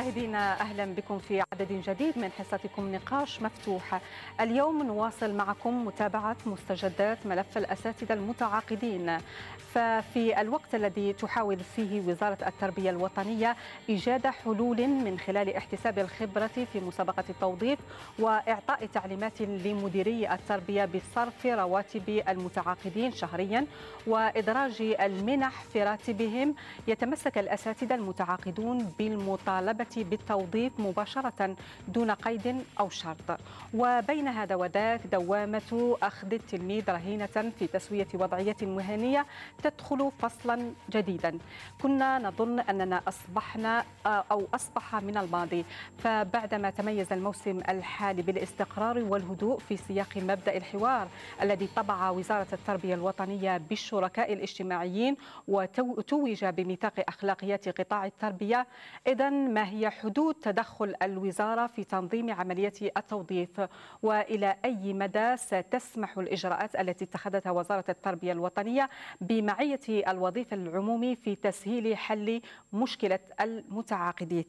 مشاهدينا اهلا بكم في عدد جديد من حصتكم نقاش مفتوح اليوم نواصل معكم متابعه مستجدات ملف الاساتذه المتعاقدين ففي الوقت الذي تحاول فيه وزاره التربيه الوطنيه ايجاد حلول من خلال احتساب الخبره في مسابقه التوظيف واعطاء تعليمات لمديري التربيه بصرف رواتب المتعاقدين شهريا وادراج المنح في راتبهم يتمسك الاساتذه المتعاقدون بالمطالبه التي بالتوظيف مباشرة دون قيد أو شرط وبين هذا وذاك دوامة أخذ التلميذ رهينة في تسوية وضعية مهنية تدخل فصلا جديدا كنا نظن أننا أصبحنا أو أصبح من الماضي فبعدما تميز الموسم الحالي بالاستقرار والهدوء في سياق مبدأ الحوار الذي طبع وزارة التربية الوطنية بالشركاء الاجتماعيين وتوج بميثاق أخلاقيات قطاع التربية إذا ما هي هي حدود تدخل الوزارة في تنظيم عملية التوظيف وإلى أي مدى ستسمح الإجراءات التي اتخذتها وزارة التربية الوطنية بمعية الوظيفة العمومي في تسهيل حل مشكلة المتعاقدين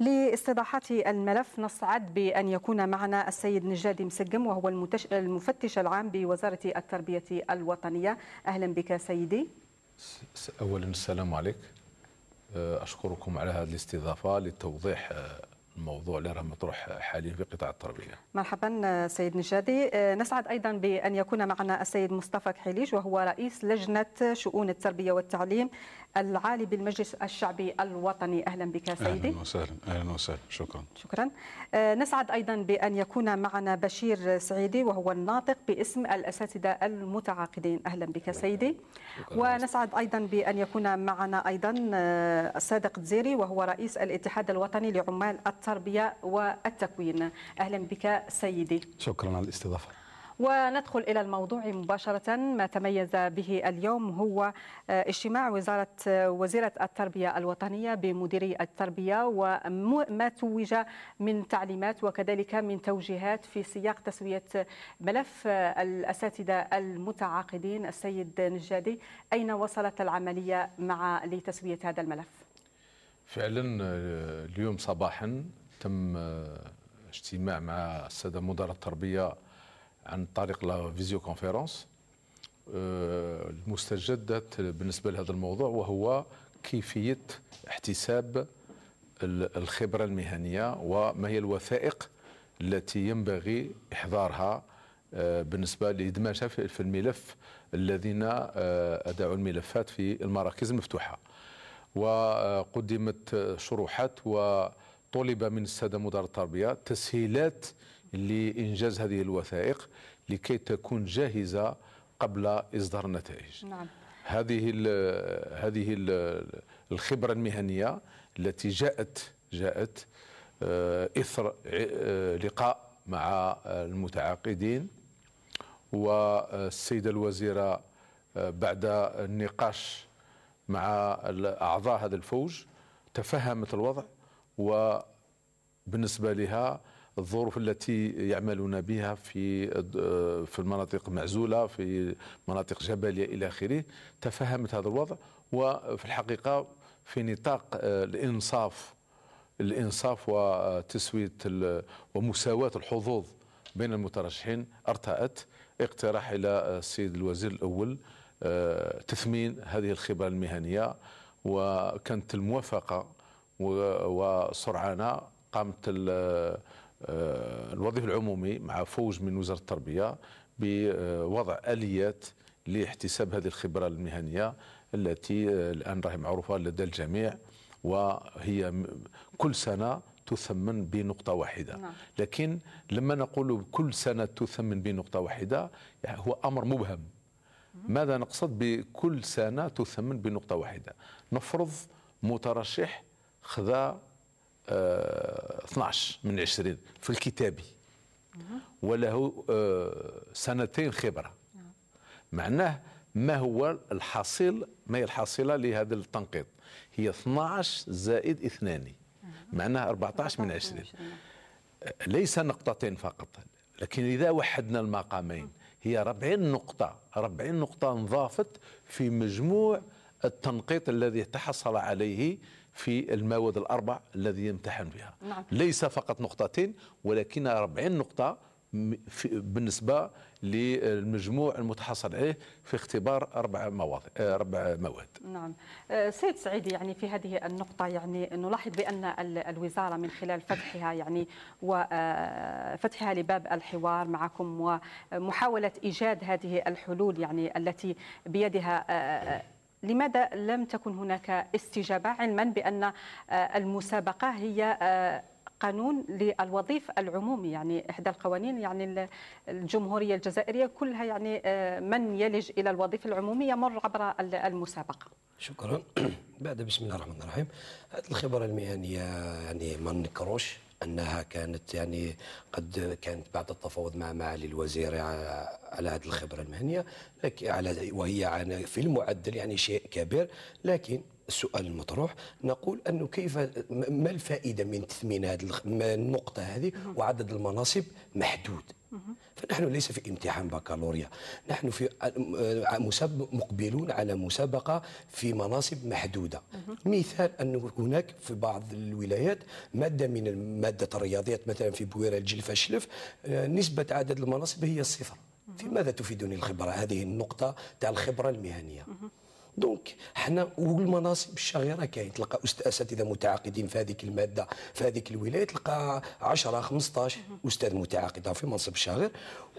لاستضاحة الملف نصعد بأن يكون معنا السيد نجادي مسجم وهو المتش... المفتش العام بوزارة التربية الوطنية أهلا بك سيدي أولا السلام عليك أشكركم على هذه الاستضافة لتوضيح الموضوع اللي راه مطروح حاليا في قطاع التربيه. مرحبا سيد نجادي، آه، نسعد ايضا بان يكون معنا السيد مصطفى كحيليش وهو رئيس لجنه شؤون التربيه والتعليم العالي بالمجلس الشعبي الوطني، اهلا بك سيدي. اهلا وسهلا، اهلا وسهلا، شكرا. شكرا. آه، نسعد ايضا بان يكون معنا بشير سعيدي وهو الناطق باسم الاساتذه المتعاقدين، اهلا بك سيدي. ونسعد ايضا بان يكون معنا ايضا آه، صادق تزيري وهو رئيس الاتحاد الوطني لعمال التربية والتكوين أهلا بك سيدي شكرا على الاستضافة وندخل إلى الموضوع مباشرة ما تميز به اليوم هو آه، اجتماع وزارة آه، وزيرة التربية الوطنية بمديري التربية وما توج من تعليمات وكذلك من توجيهات في سياق تسوية ملف آه، الأساتذة المتعاقدين السيد نجادي أين وصلت العملية مع لتسوية هذا الملف؟ فعلا آه، اليوم صباحا تم آه، اجتماع مع الساده مدراء التربيه عن طريق لا فيزيو كونفيرونس آه، المستجدات بالنسبه لهذا الموضوع وهو كيفيه احتساب الخبره المهنيه وما هي الوثائق التي ينبغي احضارها بالنسبه لادماجها في الملف الذين ادعوا الملفات في المراكز المفتوحه. وقدمت شروحات وطلب من الساده مدراء التربيه تسهيلات لانجاز هذه الوثائق لكي تكون جاهزه قبل اصدار النتائج نعم. هذه الـ هذه الـ الخبره المهنيه التي جاءت جاءت آه، اثر آه، لقاء مع المتعاقدين والسيده الوزيره آه، بعد النقاش مع أعضاء هذا الفوج تفهمت الوضع وبالنسبة لها الظروف التي يعملون بها في في المناطق معزوله في مناطق جبليه الى اخره تفهمت هذا الوضع وفي الحقيقه في نطاق آه، الانصاف الانصاف وتسويه ومساواه الحظوظ بين المترشحين ارتأت اقتراح الى السيد الوزير الاول آه، تثمين هذه الخبرة المهنية وكانت الموافقة وسرعان قامت آه، الوظيفة العمومي مع فوج من وزارة التربية بوضع آليات لاحتساب هذه الخبرة المهنية التي الآن راهي معروفة لدى الجميع وهي كل سنة تثمن بنقطة واحدة نعم. لكن لما نقول كل سنة تثمن بنقطة واحدة يعني هو أمر مبهم ماذا نقصد بكل سنة تثمن بنقطة واحدة نفرض مترشح خذا 12 آه، من 20 في الكتابي وله آه، سنتين خبرة معناه ما هو الحاصل ما هي الحاصلة لهذا التنقيط هي 12 زائد اثنان معناه 14 من 20 ليس نقطتين فقط لكن إذا وحدنا المقامين هي 40 نقطة 40 نقطة انضافت في مجموع التنقيط الذي تحصل عليه في المواد الأربع الذي يمتحن بها نعم. ليس فقط نقطتين ولكن 40 نقطة بالنسبه للمجموع المتحصل عليه في اختبار اربع مواضيع آه، اربع مواد. نعم. آه، سيد سعيد يعني في هذه النقطه يعني نلاحظ بان الوزاره من خلال فتحها يعني وفتحها آه، لباب الحوار معكم ومحاوله ايجاد هذه الحلول يعني التي بيدها لماذا لم تكن هناك استجابه علما بان المسابقه هي قانون للوظيف العمومي يعني احدى القوانين يعني الجمهوريه الجزائريه كلها يعني آه، من يلج الى الوظيفه العموميه يمر عبر المسابقه شكرا بعد بسم الله الرحمن الرحيم هذه الخبره المهنيه يعني ما نكروش انها كانت يعني قد كانت بعد التفاوض مع معالي الوزير على هذه الخبره المهنيه لكن على وهي في المعدل يعني شيء كبير لكن السؤال المطروح نقول انه كيف ما الفائده من تثمين هذه النقطه هذه وعدد المناصب محدود فنحن ليس في امتحان بكالوريا نحن في مقبلون على مسابقة في مناصب محدودة مثال أن هناك في بعض الولايات مادة من مادة الرياضيات مثلا في بويرة الجلفة شلف آه، نسبة عدد المناصب هي الصفر في ماذا تفيدني الخبرة هذه النقطة تاع الخبرة المهنية دونك حنا والمناصب الشهيره كاين تلقى اساتذه متعاقدين في هذيك الماده في هذيك الولايه تلقى 10 15 استاذ متعاقده في منصب شاغر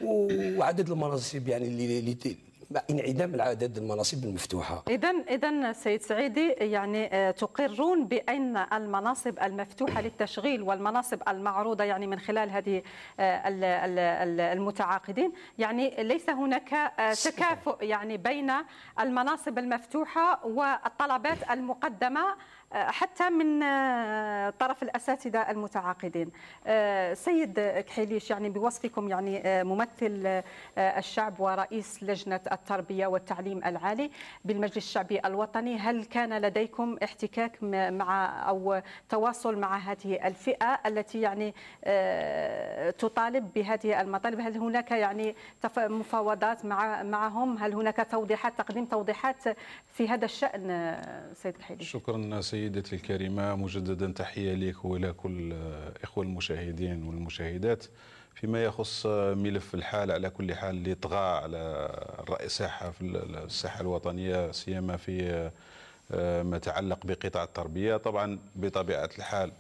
وعدد المناصب يعني اللي انعدام العدد المناصب المفتوحه اذا اذا سيد سعيدي يعني آه، تقرون بان المناصب المفتوحه للتشغيل والمناصب المعروضه يعني من خلال هذه آه، المتعاقدين يعني ليس هناك تكافؤ آه، يعني بين المناصب المفتوحه والطلبات المقدمه حتى من آه، طرف الاساتذه المتعاقدين آه، سيد كحيليش يعني بوصفكم يعني آه، ممثل الشعب ورئيس لجنه التربيه والتعليم العالي بالمجلس الشعبي الوطني هل كان لديكم احتكاك مع او تواصل مع هذه الفئه التي يعني تطالب بهذه المطالب هل هناك يعني مفاوضات مع معهم هل هناك توضيحات تقديم توضيحات في هذا الشان سيد كحيليش شكرا سيد سيدتي الكريمة مجددا تحية لك وإلى كل إخوة المشاهدين والمشاهدات فيما يخص ملف الحال على كل حال اللي طغى على الرأي الساحة في الساحة الوطنية سيما في آه، ما يتعلق بقطاع التربية طبعا بطبيعة الحال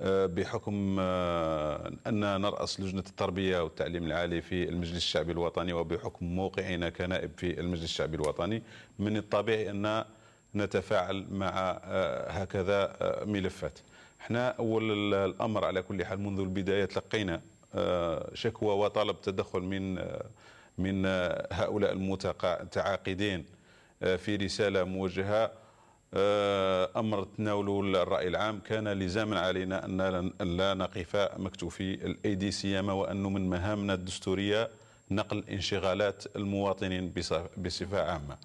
آه، بحكم آه، أن نرأس لجنة التربية والتعليم العالي في المجلس الشعبي الوطني وبحكم موقعنا كنائب في المجلس الشعبي الوطني من الطبيعي أن نتفاعل مع آه، هكذا آه، ملفات احنا اول الامر على كل حال منذ البدايه تلقينا آه، شكوى وطلب تدخل من من هؤلاء المتعاقدين في رساله موجهه امر تناوله الراي العام كان لزاما علينا ان لا نقف مكتوفي الايدي سيما وانه من مهامنا الدستوريه نقل انشغالات المواطنين بصفه عامه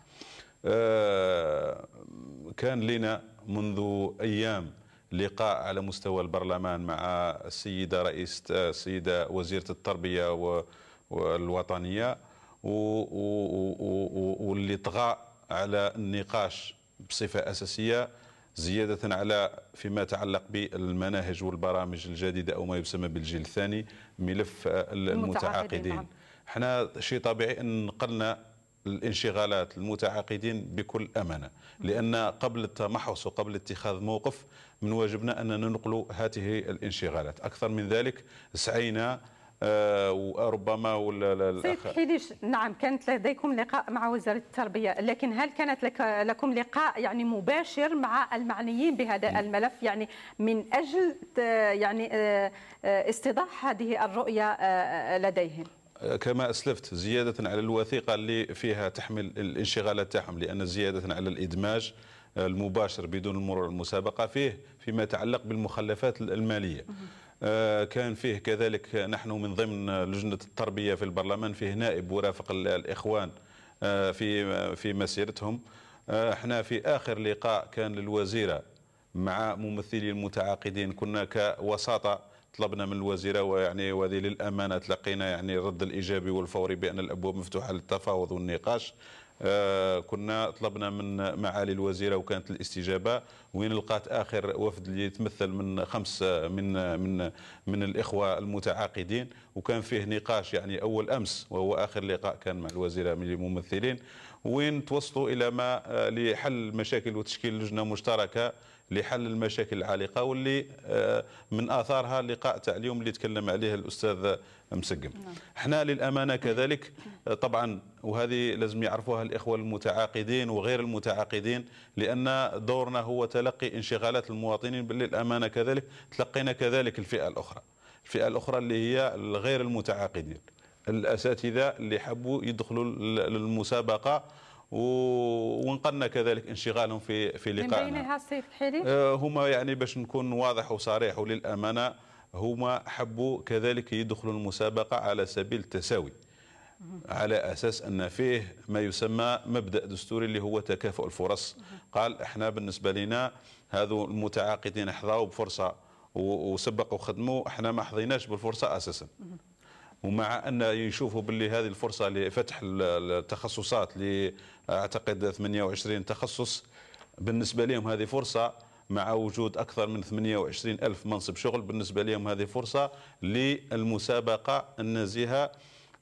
آه، كان لنا منذ أيام لقاء على مستوى البرلمان مع السيدة رئيس السيدة وزيرة التربية والوطنية واللي طغى على النقاش بصفة أساسية زيادة على فيما يتعلق بالمناهج والبرامج الجديدة أو ما يسمى بالجيل الثاني ملف المتعاقدين نعم. احنا شيء طبيعي أن نقلنا الانشغالات المتعاقدين بكل أمانة لأن قبل التمحص وقبل اتخاذ موقف من واجبنا أننا ننقل هذه الانشغالات أكثر من ذلك سعينا آه، وربما ولا الاخ حيديش نعم كانت لديكم لقاء مع وزاره التربيه لكن هل كانت لك لكم لقاء يعني مباشر مع المعنيين بهذا الملف يعني من اجل آه، يعني آه، استيضاح هذه الرؤيه لديهم كما اسلفت زياده على الوثيقه اللي فيها تحمل الانشغالات تاعهم لان زياده على الادماج المباشر بدون المرور المسابقه فيه فيما يتعلق بالمخلفات الماليه آه، كان فيه كذلك نحن من ضمن لجنه التربيه في البرلمان فيه نائب ورافق الاخوان آه، في في مسيرتهم آه، احنا في اخر لقاء كان للوزيره مع ممثلي المتعاقدين كنا كوساطه طلبنا من الوزيره ويعني وهذه للامانه تلقينا يعني الرد الايجابي والفوري بان الابواب مفتوحه للتفاوض والنقاش آه، كنا طلبنا من معالي الوزيرة وكانت الاستجابة وين لقات آخر وفد اللي يتمثل من خمس من من من الإخوة المتعاقدين وكان فيه نقاش يعني أول أمس وهو آخر لقاء كان مع الوزيرة من الممثلين وين توصلوا إلى ما آه، لحل مشاكل وتشكيل لجنة مشتركة لحل المشاكل العالقه واللي آه، من اثارها اللقاء تاع اليوم اللي تكلم عليه الاستاذ مسقم نعم. احنا للامانه كذلك آه، طبعا وهذه لازم يعرفوها الاخوه المتعاقدين وغير المتعاقدين لان دورنا هو تلقي انشغالات المواطنين بل للامانه كذلك تلقينا كذلك الفئه الاخرى الفئه الاخرى اللي هي الغير المتعاقدين الاساتذه اللي حبوا يدخلوا للمسابقه ونقلنا كذلك انشغالهم في في لقائنا من بينها السيف الحريري آه، هما يعني باش نكون واضح وصريح وللامانه هما حبوا كذلك يدخلوا المسابقه على سبيل التساوي على اساس ان فيه ما يسمى مبدا دستوري اللي هو تكافؤ الفرص قال احنا بالنسبه لنا هذو المتعاقدين حظاوا بفرصه وسبقوا خدموا احنا ما حظيناش بالفرصه اساسا ومع ان يشوفوا باللي هذه الفرصه لفتح التخصصات ل اعتقد 28 تخصص بالنسبه لهم هذه فرصه مع وجود اكثر من 28 الف منصب شغل بالنسبه لهم هذه فرصه للمسابقه النزيهه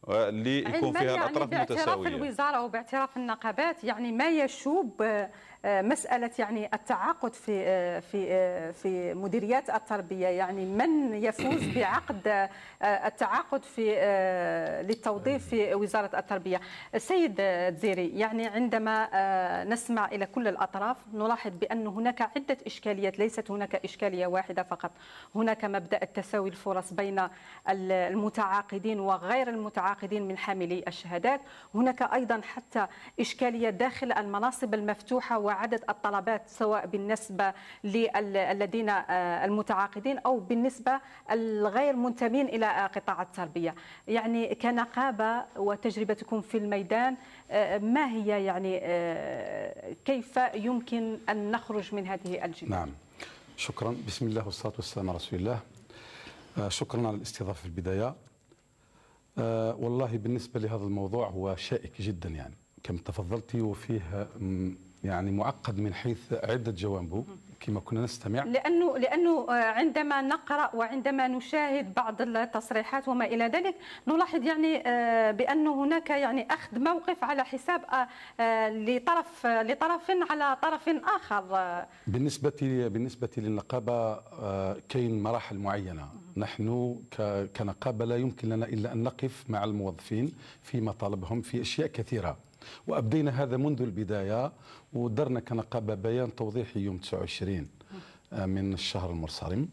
اللي آه، يكون فيها يعني الاطراف المتساويه باعتراف الوزاره وباعتراف النقابات يعني ما يشوب آه، مساله يعني التعاقد في في في مديريات التربيه يعني من يفوز بعقد آه، التعاقد في آه، للتوظيف في وزاره التربيه السيد زيري يعني عندما آه، نسمع الى كل الاطراف نلاحظ بان هناك عده اشكاليات ليست هناك اشكاليه واحده فقط هناك مبدا التساوي الفرص بين المتعاقدين وغير المتعاقدين من حاملي الشهادات هناك ايضا حتى اشكاليه داخل المناصب المفتوحه عدد الطلبات سواء بالنسبة للذين آه، المتعاقدين أو بالنسبة الغير منتمين إلى قطاع التربية يعني كنقابة وتجربتكم في الميدان آه، ما هي يعني آه، كيف يمكن أن نخرج من هذه الجنة؟ نعم شكرا بسم الله والصلاة والسلام على رسول الله شكرا على الاستضافة في البداية والله بالنسبة لهذا الموضوع هو شائك جدا يعني كما تفضلتي وفيه يعني معقد من حيث عده جوانبه كما كنا نستمع لانه لانه آه، عندما نقرا وعندما نشاهد بعض التصريحات وما الى ذلك نلاحظ يعني آه، بان هناك يعني اخذ موقف على حساب آه، لطرف لطرف على طرف اخر بالنسبه بالنسبه للنقابه كاين مراحل معينه نحن كنقابه لا يمكن لنا الا ان نقف مع الموظفين في مطالبهم في اشياء كثيره وابدينا هذا منذ البدايه ودرنا كنقابه بيان توضيحي يوم 29 آه، من الشهر المنصرم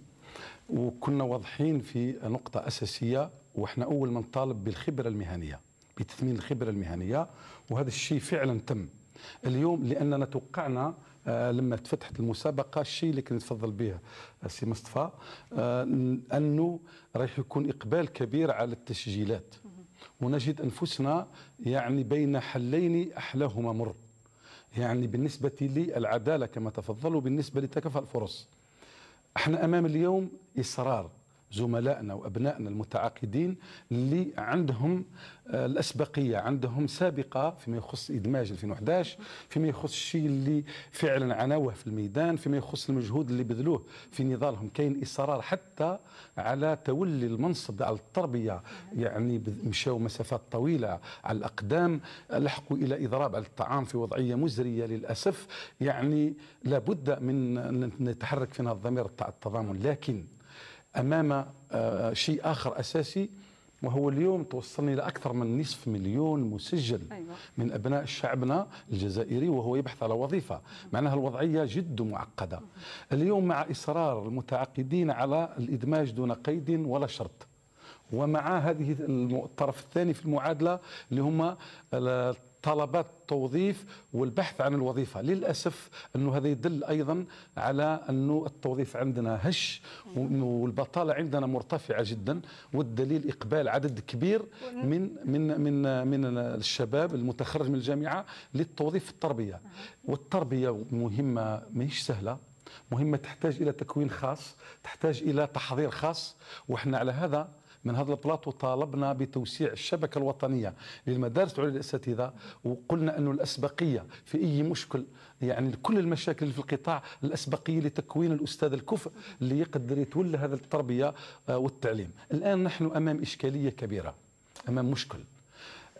وكنا واضحين في نقطه اساسيه واحنا اول من طالب بالخبره المهنيه بتثمين الخبره المهنيه وهذا الشيء فعلا تم اليوم لاننا توقعنا آه، لما تفتحت المسابقه الشيء اللي كنت تفضل به آه، سي مصطفى انه راح يكون اقبال كبير على التسجيلات ونجد أنفسنا يعني بين حلين أحلاهما مر يعني بالنسبة للعدالة كما تفضلوا بالنسبة لتكافؤ الفرص احنا أمام اليوم إصرار زملائنا وابنائنا المتعاقدين اللي عندهم آه، الاسبقيه عندهم سابقه فيما يخص ادماج 2011 فيما يخص الشيء اللي فعلا عناوه في الميدان فيما يخص المجهود اللي بذلوه في نضالهم كاين اصرار حتى على تولي المنصب على التربيه يعني مشاو مسافات طويله على الاقدام لحقوا الى اضراب على الطعام في وضعيه مزريه للاسف يعني لابد من ان نتحرك فينا الضمير تاع التضامن لكن امام آه، آه، شيء اخر اساسي وهو اليوم توصلني الى اكثر من نصف مليون مسجل أيوة. من ابناء شعبنا الجزائري وهو يبحث على وظيفه، معناها الوضعيه جد معقده. اليوم مع اصرار المتعاقدين على الادماج دون قيد ولا شرط. ومع هذه الطرف الثاني في المعادله اللي هما طلبات توظيف والبحث عن الوظيفه للاسف انه هذا يدل ايضا على انه التوظيف عندنا هش والبطاله عندنا مرتفعه جدا والدليل اقبال عدد كبير من من من من الشباب المتخرج من الجامعه للتوظيف في التربيه والتربيه مهمه ماهيش سهله مهمة تحتاج إلى تكوين خاص تحتاج إلى تحضير خاص وإحنا على هذا من هذا البلاطو طالبنا بتوسيع الشبكه الوطنيه للمدارس العليا للاساتذه وقلنا انه الاسبقيه في اي مشكل يعني كل المشاكل اللي في القطاع الاسبقيه لتكوين الاستاذ الكفء اللي يقدر يتولى هذا التربيه آه، والتعليم الان نحن امام اشكاليه كبيره امام مشكل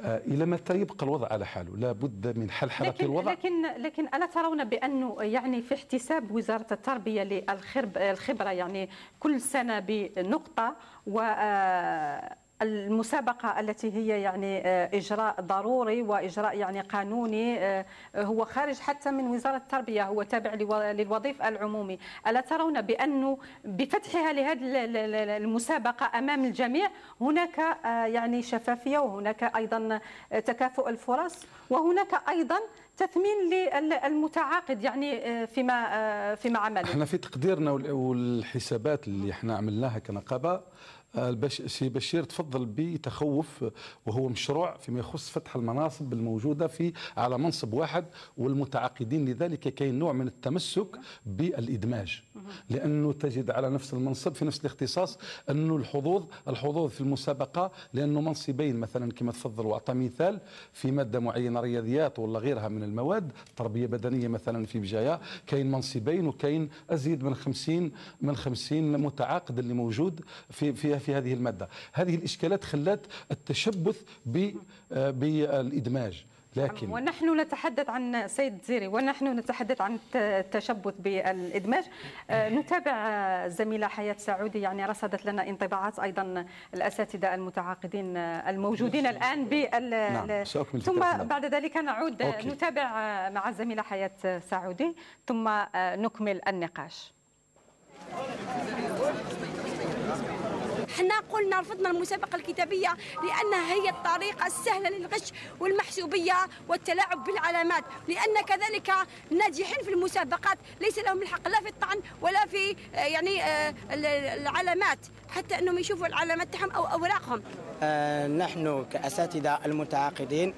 آه، الى متى يبقى الوضع على حاله لا بد من حل حلقه لكن الوضع لكن لكن الا ترون بانه يعني في احتساب وزاره التربيه للخبره يعني كل سنه بنقطه و آه، المسابقه التي هي يعني آه، اجراء ضروري واجراء يعني قانوني آه، هو خارج حتى من وزاره التربيه هو تابع للوظيف العمومي الا ترون بانه بفتحها لهذه المسابقه امام الجميع هناك آه، يعني شفافيه وهناك ايضا تكافؤ الفرص وهناك ايضا تثمين للمتعاقد يعني فيما فيما عمله احنا في تقديرنا والحسابات اللي احنا عملناها كنقابه سي بشير تفضل بتخوف وهو مشروع فيما يخص فتح المناصب الموجودة في على منصب واحد والمتعاقدين لذلك كاين نوع من التمسك بالإدماج لأنه تجد على نفس المنصب في نفس الاختصاص أنه الحظوظ الحظوظ في المسابقة لأنه منصبين مثلا كما تفضل وأعطى مثال في مادة معينة رياضيات ولا غيرها من المواد تربية بدنية مثلا في بجاية كاين منصبين وكاين أزيد من 50 من 50 متعاقد اللي موجود في في في هذه المادة هذه الإشكالات خلت التشبث آه، بالإدماج لكن ونحن نتحدث عن سيد زيري ونحن نتحدث عن التشبث بالادماج آه، نتابع زميله حياه سعودي يعني رصدت لنا انطباعات ايضا الاساتذه المتعاقدين آه، الموجودين نعم. الان بال نعم. ثم نعم. بعد ذلك نعود أوكي. نتابع مع الزميله حياه سعودي ثم نكمل النقاش حنا قلنا رفضنا المسابقه الكتابيه لانها هي الطريقه السهله للغش والمحسوبيه والتلاعب بالعلامات لان كذلك الناجحين في المسابقات ليس لهم الحق لا في الطعن ولا في آه، يعني آه، العلامات حتى انهم يشوفوا العلامات تاعهم او اوراقهم آه نحن كاساتذه المتعاقدين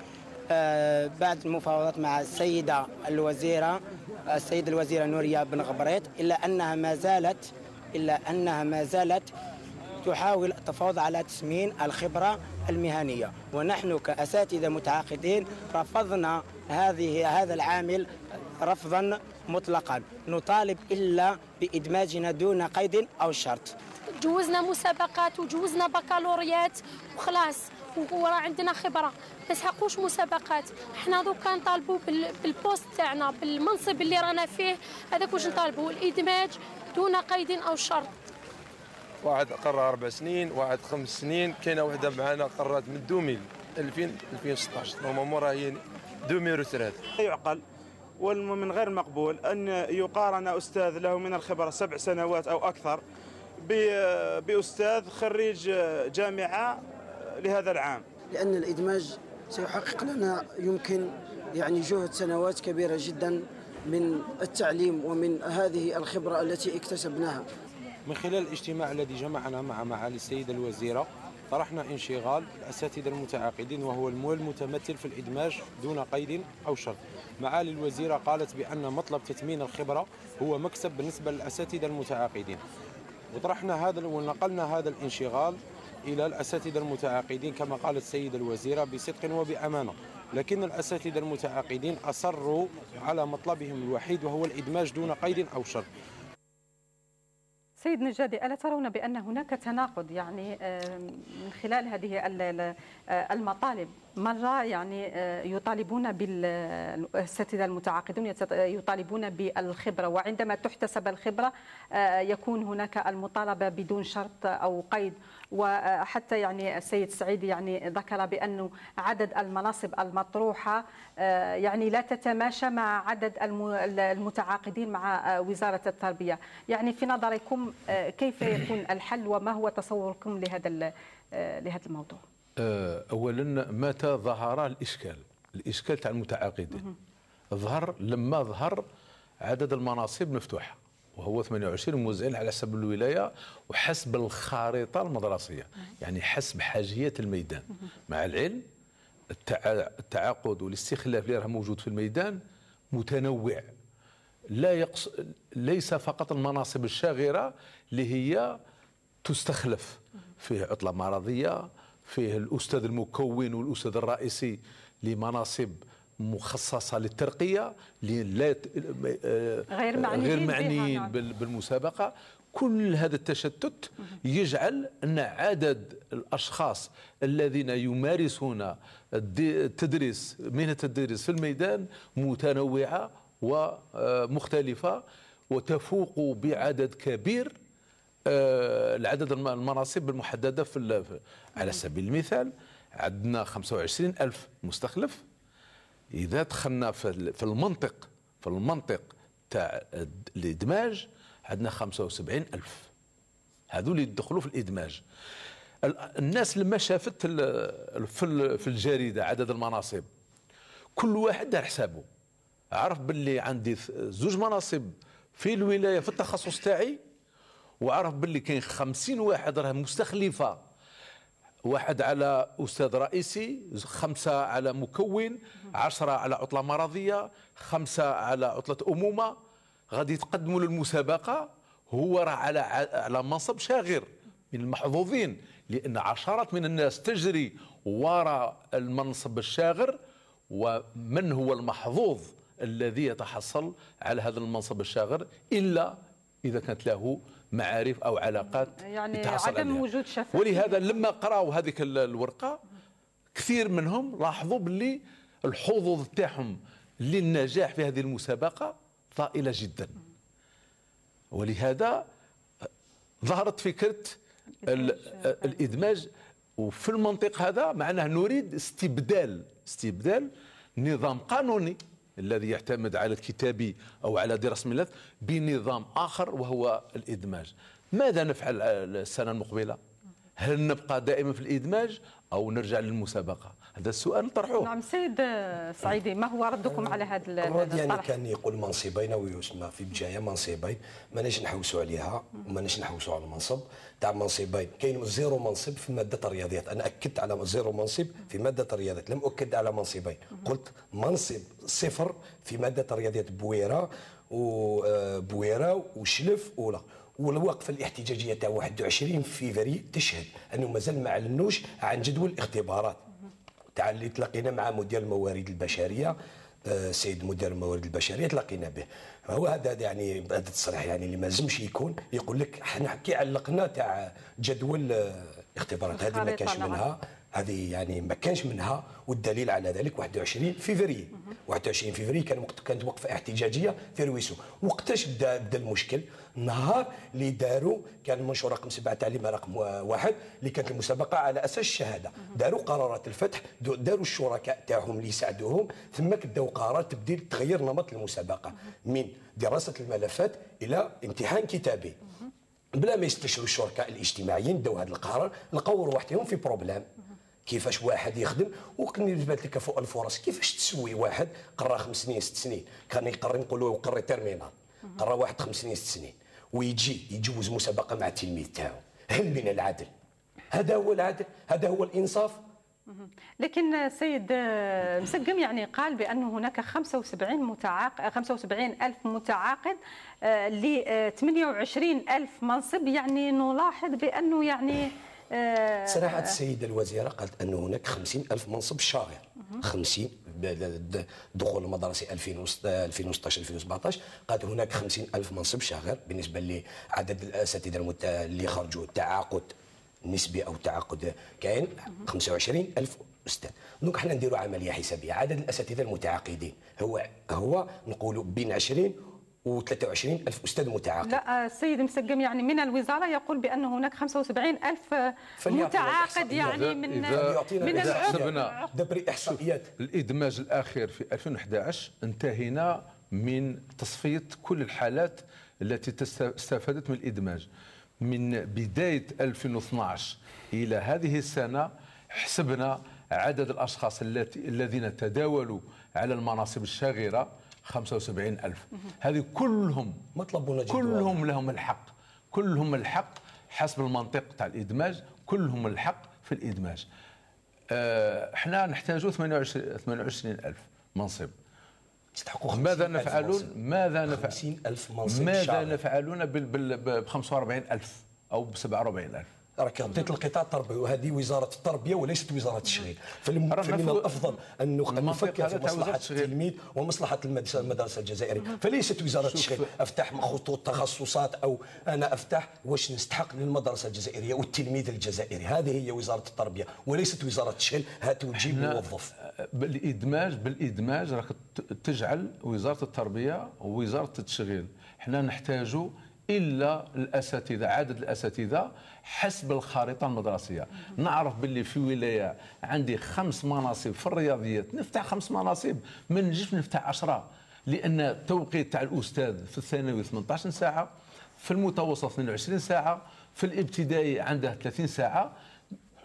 آه بعد المفاوضات مع السيده الوزيره آه، السيده الوزيره نوريا بن غبريط الا انها ما زالت الا انها ما زالت تحاول التفاوض على تسمين الخبرة المهنية ونحن كأساتذة متعاقدين رفضنا هذه هذا العامل رفضا مطلقا نطالب إلا بإدماجنا دون قيد أو شرط جوزنا مسابقات وجوزنا بكالوريات وخلاص وراه عندنا خبره ما سحقوش مسابقات حنا دوكا نطالبوا بالبوست تاعنا بالمنصب اللي رانا فيه هذاك واش نطالبوا الادماج دون قيد او شرط واحد قرر اربع سنين واحد خمس سنين كاينه وحده معنا قررت من 2000 2000 2016 نورمالمون راهي 2003 لا يعقل ومن غير مقبول ان يقارن استاذ له من الخبره سبع سنوات او اكثر باستاذ خريج جامعه لهذا العام لان الادماج سيحقق لنا يمكن يعني جهد سنوات كبيره جدا من التعليم ومن هذه الخبره التي اكتسبناها من خلال الاجتماع الذي جمعنا مع معالي السيدة الوزيرة طرحنا انشغال الأساتذة المتعاقدين وهو المتمثل في الإدماج دون قيد أو شرط معالي الوزيرة قالت بأن مطلب تثمين الخبرة هو مكسب بالنسبة للأساتذة المتعاقدين وطرحنا هذا ونقلنا هذا الانشغال إلى الأساتذة المتعاقدين كما قالت السيدة الوزيرة بصدق وبأمانة لكن الأساتذة المتعاقدين أصروا على مطلبهم الوحيد وهو الإدماج دون قيد أو شرط سيد نجادي ألا ترون بأن هناك تناقض يعني آه، من خلال هذه آه، المطالب مرة يعني آه، يطالبون بالأساتذة آه، المتعاقدون آه، يطالبون بالخبرة وعندما تحتسب الخبرة يكون هناك المطالبة بدون شرط أو قيد وحتى يعني السيد سعيد يعني ذكر بانه عدد المناصب المطروحة يعني لا تتماشى مع عدد المتعاقدين مع وزارة التربية يعني في نظركم كيف يكون الحل وما هو تصوركم لهذا لهذا الموضوع آه، اولا متى ظهر الاشكال الاشكال تاع المتعاقدين ظهر لما ظهر عدد المناصب مفتوحه وهو 28 موزعين على حسب الولايه وحسب الخريطه المدرسيه يعني حسب حاجيه الميدان مع العلم التعاقد والاستخلاف اللي راه موجود في الميدان متنوع لا يقص... ليس فقط المناصب الشاغره اللي هي تستخلف فيه عطله مرضيه فيه الأستاذ المكون والأستاذ الرئيسي لمناصب مخصصة للترقية آه، غير معنيين, غير معنيين نعم. بالمسابقة كل هذا التشتت يجعل أن عدد الأشخاص الذين يمارسون التدريس مهنة التدريس في الميدان متنوعة ومختلفة آه، وتفوق بعدد كبير آه، العدد المناصب المحدده في على سبيل المثال عندنا 25 ألف مستخلف إذا دخلنا في المنطق في المنطق تاع الإدماج عندنا 75 ألف هذو اللي يدخلوا في الإدماج الناس لما شافت في الجريدة عدد المناصب كل واحد دار حسابه عرف باللي عندي زوج مناصب في الولاية في التخصص تاعي وعرف باللي كاين 50 واحد راه مستخلفه واحد على استاذ رئيسي خمسه على مكون عشرة على عطله مرضيه خمسه على عطله امومه غادي يتقدموا للمسابقه هو راه على على منصب شاغر من المحظوظين لان عشرات من الناس تجري وراء المنصب الشاغر ومن هو المحظوظ الذي يتحصل على هذا المنصب الشاغر الا اذا كانت له معارف او علاقات يعني عدم عليها. وجود شفافيه ولهذا لما قراوا هذيك الورقه كثير منهم لاحظوا باللي الحظوظ تاعهم للنجاح في هذه المسابقه طائله جدا ولهذا ظهرت فكره الادماج وفي المنطق هذا معناه نريد استبدال استبدال نظام قانوني الذي يعتمد على الكتاب أو على دراسة الملف بنظام آخر وهو الإدماج ماذا نفعل السنة المقبلة؟ هل نبقى دائما في الإدماج أو نرجع للمسابقة هذا السؤال طرحوه نعم سيد سعيدي ما هو ردكم على هذا الرد يعني كان يقول منصبين او يسمى في بجايه منصبين ماناش نحوسوا عليها وماناش نحوسوا على المنصب تاع منصبين كاين زيرو منصب في ماده الرياضيات انا اكدت على زيرو منصب في ماده الرياضيات لم اكد على منصبين قلت منصب صفر في ماده الرياضيات بويره وبويره آه، وشلف اولى والوقفه الاحتجاجيه تاع 21 فيفري تشهد انه مازال ما علنوش عن جدول الاختبارات تاع اللي تلاقينا مع مدير الموارد البشريه السيد آه، مدير الموارد البشريه تلاقينا به هو هذا يعني هذا التصريح يعني اللي ما لازمش يكون يقول لك حنا كي علقنا تاع جدول آه، اختبارات هذه ما كانش منها هذه يعني ما كانش منها والدليل على ذلك 21 فيفري 21 فيفري كان وقت كانت وقفه احتجاجيه في رويسو وقتاش بدا بدا المشكل النهار اللي داروا كان المنشور رقم سبعه تعليم رقم واحد اللي كانت المسابقه على اساس الشهاده داروا قرارات الفتح داروا الشركاء تاعهم اللي يساعدوهم ثم بداوا قرار تبديل تغير نمط المسابقه من دراسه الملفات الى امتحان كتابي بلا ما يستشروا الشركاء الاجتماعيين داو هذا القرار لقاو رواحتهم في بروبليم كيفاش واحد يخدم وكني جبت لك فوق الفرص كيفاش تسوي واحد قرا خمس سنين ست سنين كان يقري نقولوا قري تيرمينال قرا واحد خمس سنين ست سنين ويجي يجوز مسابقه مع التلميذ تاعو هل من العدل هذا هو العدل هذا هو الانصاف لكن السيد آه، مسقم يعني قال بأن هناك 75 متعاق 75 ألف متعاقد آه، ل 28 آه، ألف منصب يعني نلاحظ بأنه يعني آه، صراحة آه. السيدة الوزيرة قالت أن هناك 50 ألف منصب شاغر 50 دخول المدرسي 2016 2017 قالت هناك 50 ألف منصب شاغر بالنسبة لعدد الأساتذة اللي خرجوا تعاقد نسبي أو تعاقد كاين 25 ألف استاذ دونك حنا نديروا عمليه حسابيه عدد الاساتذه المتعاقدين هو هو نقولوا بين 20 و23 ألف أستاذ متعاقد لا السيد مسقم يعني من الوزارة يقول بأن هناك 75 ألف متعاقد يعني من إذا من إذا حسبنا دبر إحصائيات الإدماج الأخير في 2011 انتهينا من تصفية كل الحالات التي استفادت من الإدماج من بداية 2012 إلى هذه السنة حسبنا عدد الأشخاص الذين تداولوا على المناصب الشاغرة 75 ألف هذه كلهم مطلب مجيد كلهم لهم الحق كلهم الحق حسب المنطق تاع الإدماج كلهم الحق في الإدماج احنا آه، نحتاجوا 28 28 ألف منصب تستحقوا ماذا نفعلون ماذا نفعل ألف منصب ماذا نفعلون ب 45 ألف أو ب 47 ألف راك عطيت القطاع التربوي وهذه وزاره التربيه وليست وزاره التشغيل فمن الافضل ان نفكر في مصلحه التلميذ ومصلحه المدرسه الجزائريه نعم. فليست وزاره التشغيل افتح خطوط تخصصات او انا افتح واش نستحق للمدرسه الجزائريه والتلميذ الجزائري هذه هي وزاره التربيه وليست وزاره التشغيل هات وجيب موظف بالادماج بالادماج راك تجعل وزاره التربيه ووزاره التشغيل حنا نحتاجوا الا الاساتذه عدد الاساتذه حسب الخريطه المدرسيه نعرف باللي في ولايه عندي خمس مناصب في الرياضيات نفتح خمس مناصب ما نجيش نفتح 10 لان التوقيت تاع الاستاذ في الثانوي 18 ساعه في المتوسط 22 ساعه في الابتدائي عنده 30 ساعه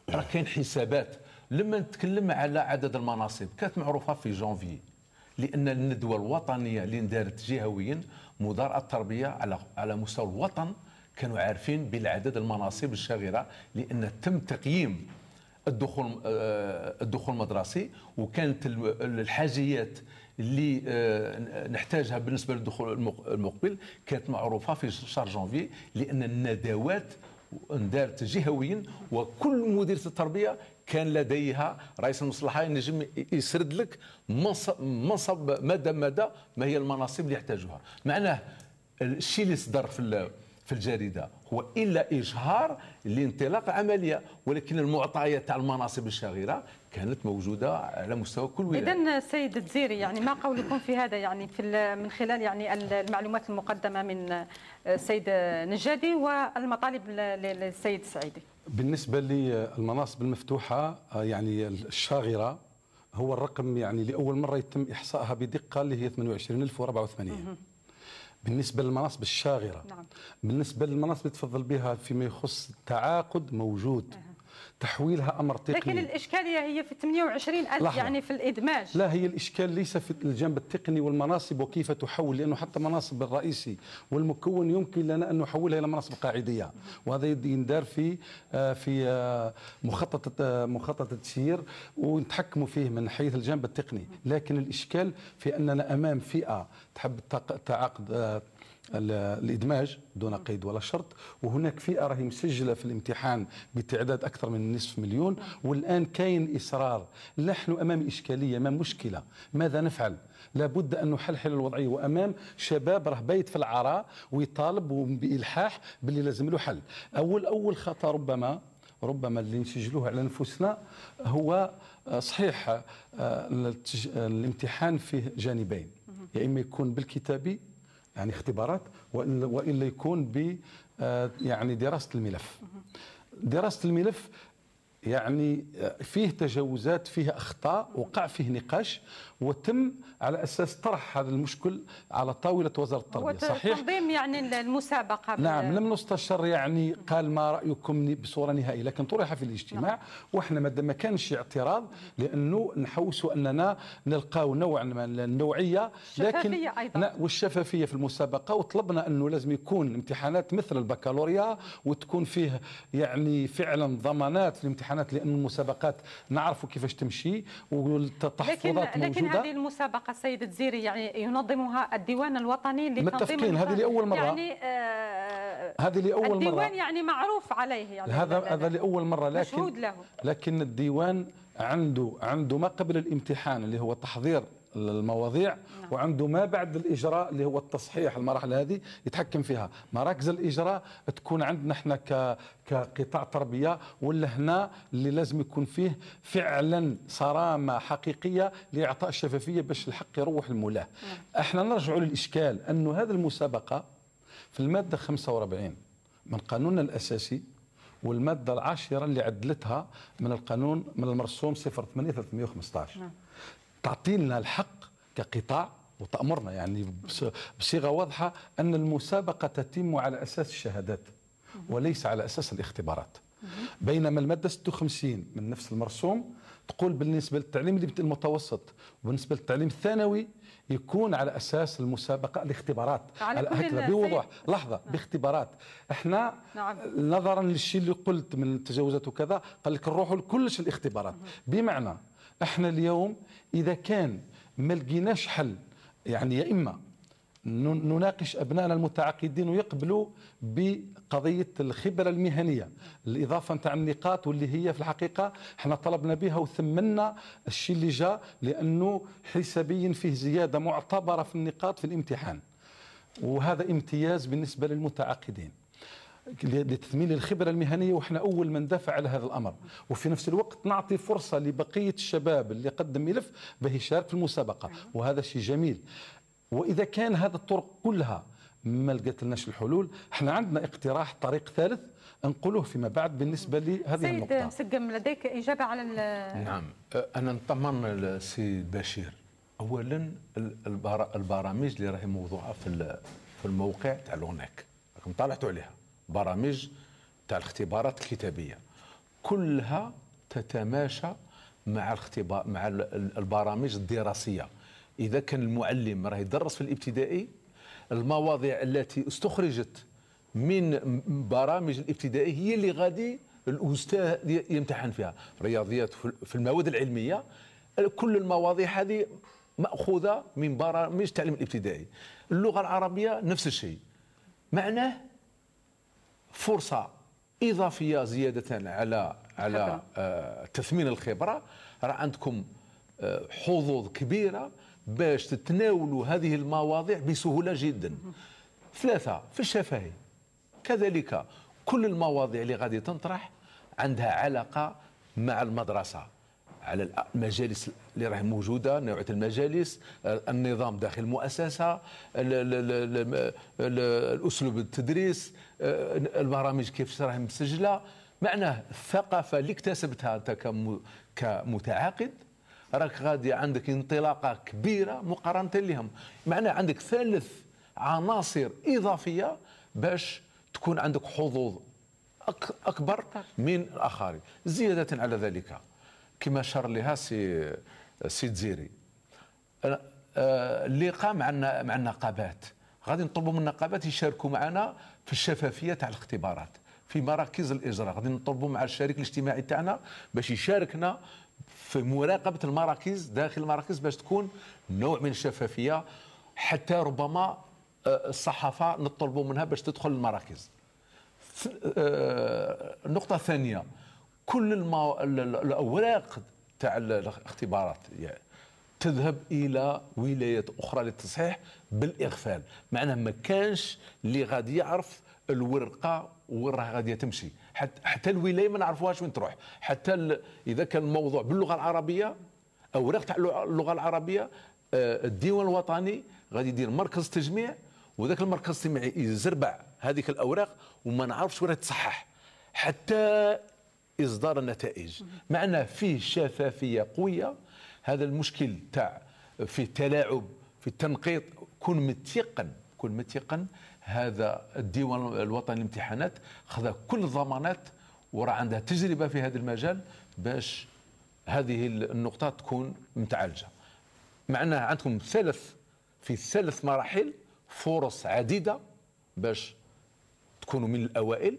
راه كاين حسابات لما نتكلم على عدد المناصب كانت معروفه في جانفي لان الندوه الوطنيه اللي اندارت جهويا مدراء التربيه على على مستوى الوطن كانوا عارفين بالعدد المناصب الشاغره لان تم تقييم الدخول آه، الدخول المدرسي وكانت الحاجيات اللي آه، نحتاجها بالنسبه للدخول المقبل كانت معروفه في شهر جانفي لان الندوات اندارت جهويا وكل مديرة التربية كان لديها رئيس المصلحة ينجم يسرد لك منصب مدى مدى ما هي المناصب اللي يحتاجها معناه الشيء اللي صدر في في الجريده هو الا اشهار لانطلاق عمليه ولكن المعطيات تاع المناصب الشاغره كانت موجوده على مستوى كل ولايه اذا السيد الدزيري يعني ما قولكم في هذا يعني في من خلال يعني المعلومات المقدمه من السيد نجادي والمطالب للسيد السعيدي بالنسبه للمناصب المفتوحه يعني الشاغره هو الرقم يعني لاول مره يتم احصائها بدقه اللي هي 28084 بالنسبه للمناصب الشاغره نعم. بالنسبه للمناصب اللي تفضل بها فيما يخص التعاقد موجود تحويلها امر تقني لكن الاشكاليه هي في 28000 لحظة. يعني في الادماج لا هي الاشكال ليس في الجانب التقني والمناصب وكيف تحول لانه حتى مناصب الرئيسي والمكون يمكن لنا ان نحولها الى مناصب قاعديه وهذا يندار في آه، في آه، مخطط آه، مخطط التسيير ونتحكموا فيه من حيث الجانب التقني لكن الاشكال في اننا امام فئه تحب التعاقد الادماج دون قيد ولا شرط وهناك فئه راهي مسجله في الامتحان بتعداد اكثر من نصف مليون والان كاين اصرار نحن امام اشكاليه امام مشكله ماذا نفعل لابد ان نحلحل الوضعيه وامام شباب راه بايت في العراء ويطالب بالحاح باللي لازم له حل اول اول خطا ربما ربما اللي نسجلوه على انفسنا هو آه، صحيح آه، الامتحان فيه جانبين يا يعني اما يكون بالكتابي يعني اختبارات والا يكون ب آه، يعني دراسه الملف دراسه الملف يعني فيه تجاوزات فيه اخطاء وقع فيه نقاش وتم على اساس طرح هذا المشكل على طاوله وزاره التربيه صحيح تنظيم يعني المسابقه نعم لم نستشر يعني قال ما رايكم بصوره نهائيه لكن طرح في الاجتماع نعم. واحنا مادام ما كانش اعتراض لانه نحوسوا اننا نلقاو نوع من النوعيه لكن أيضا. نعم، والشفافيه في المسابقه وطلبنا انه لازم يكون الامتحانات مثل البكالوريا وتكون فيه يعني فعلا ضمانات في الامتحانات لأن المسابقات نعرفوا كيفاش تمشي والتحفظات لكن موجودة لكن هذه المسابقة سيد تزيري يعني ينظمها الديوان الوطني متفقين هذه لأول مرة يعني آه هذه لأول الديوان مرة الديوان يعني معروف عليه يعني هذا هذا لأول مرة لكن له. لكن الديوان عنده عنده ما قبل الامتحان اللي هو تحضير المواضيع نعم. وعنده ما بعد الاجراء اللي هو التصحيح المراحل هذه يتحكم فيها مراكز الاجراء تكون عندنا احنا ك كقطاع تربيه ولا هنا اللي لازم يكون فيه فعلا صرامه حقيقيه لاعطاء الشفافيه باش الحق يروح لمولاه نعم. احنا نرجع للاشكال انه هذه المسابقه في الماده 45 من قانوننا الاساسي والماده العاشره اللي عدلتها من القانون من المرسوم 08 315 نعم. تعطي لنا الحق كقطاع وتأمرنا يعني بصيغة واضحة أن المسابقة تتم على أساس الشهادات وليس على أساس الاختبارات بينما المادة 56 من نفس المرسوم تقول بالنسبة للتعليم المتوسط وبالنسبة للتعليم الثانوي يكون على أساس المسابقة الاختبارات على, كل بوضوح إيه. لحظة نعم. باختبارات احنا نعم. نظرا للشيء اللي قلت من التجاوزات وكذا قال لك نروحوا لكلش الاختبارات بمعنى احنا اليوم اذا كان ما لقيناش حل يعني يا اما نناقش ابنائنا المتعاقدين ويقبلوا بقضيه الخبره المهنيه الاضافه نتاع النقاط واللي هي في الحقيقه احنا طلبنا بها وثمنا الشيء اللي جاء لانه حسابيا فيه زياده معتبره في النقاط في الامتحان وهذا امتياز بالنسبه للمتعاقدين لتثمين الخبره المهنيه واحنا اول من دافع على هذا الامر وفي نفس الوقت نعطي فرصه لبقيه الشباب اللي قدم ملف باه يشارك في المسابقه نعم. وهذا شيء جميل واذا كان هذه الطرق كلها ما لقيت لناش الحلول احنا عندنا اقتراح طريق ثالث نقوله فيما بعد بالنسبه لهذه سيد النقطه سيد مسجم لديك اجابه على نعم أه، انا نطمن السيد بشير اولا البرامج اللي راهي موضوعه في الموقع تاع لونيك راكم طالعتوا عليها برامج تاع الاختبارات الكتابيه كلها تتماشى مع الاختبار مع البرامج الدراسيه اذا كان المعلم راه يدرس في الابتدائي المواضيع التي استخرجت من برامج الابتدائي هي اللي غادي الاستاذ يمتحن فيها رياضيات في المواد العلميه كل المواضيع هذه ماخوذه من برامج التعليم الابتدائي اللغه العربيه نفس الشيء معناه فرصه اضافيه زياده على على آه، تثمين الخبره راه عندكم آه، حظوظ كبيره باش تتناولوا هذه المواضيع بسهوله جدا ثلاثه في الشفهي كذلك كل المواضيع اللي غادي تنطرح عندها علاقه مع المدرسه على المجالس اللي راهي موجوده نوعيه المجالس آه، النظام داخل المؤسسه الاسلوب التدريس آه، البرامج كيف راهي مسجله معناه الثقافه اللي اكتسبتها انت كمتعاقد راك غادي عندك انطلاقه كبيره مقارنه لهم معناه عندك ثالث عناصر اضافيه باش تكون عندك حظوظ اكبر من الاخرين زياده على ذلك كما شار لها سي سي تزيري آه، اللقاء مع مع النقابات غادي نطلبوا من النقابات يشاركوا معنا في الشفافيه تاع الاختبارات في مراكز الاجراء غادي نطلبوا مع الشريك الاجتماعي تاعنا باش يشاركنا في مراقبه المراكز داخل المراكز باش تكون نوع من الشفافيه حتى ربما آه، الصحافه نطلبوا منها باش تدخل المراكز النقطه آه، الثانيه كل المو... الاوراق تاع الاختبارات يعني تذهب الى ولايات اخرى للتصحيح بالاغفال معناه ما كانش اللي غادي يعرف الورقه وين راه غادي تمشي حتى حتى الولايه ما نعرفوهاش وين تروح حتى ال... اذا كان الموضوع باللغه العربيه اوراق تاع اللغه العربيه آه، الديوان الوطني غادي يدير مركز تجميع وذاك المركز التجميعي يزربع هذيك الاوراق وما نعرفش وين تصحح حتى اصدار النتائج معناه فيه شفافيه قويه هذا المشكل تاع في تلاعب في التنقيط كن متيقن كن متيقن هذا الديوان الوطني للامتحانات خذا كل الضمانات وراه عندها تجربه في هذا المجال باش هذه النقطه تكون متعالجه معناها عندكم ثلاث في ثلاث مراحل فرص عديده باش تكونوا من الاوائل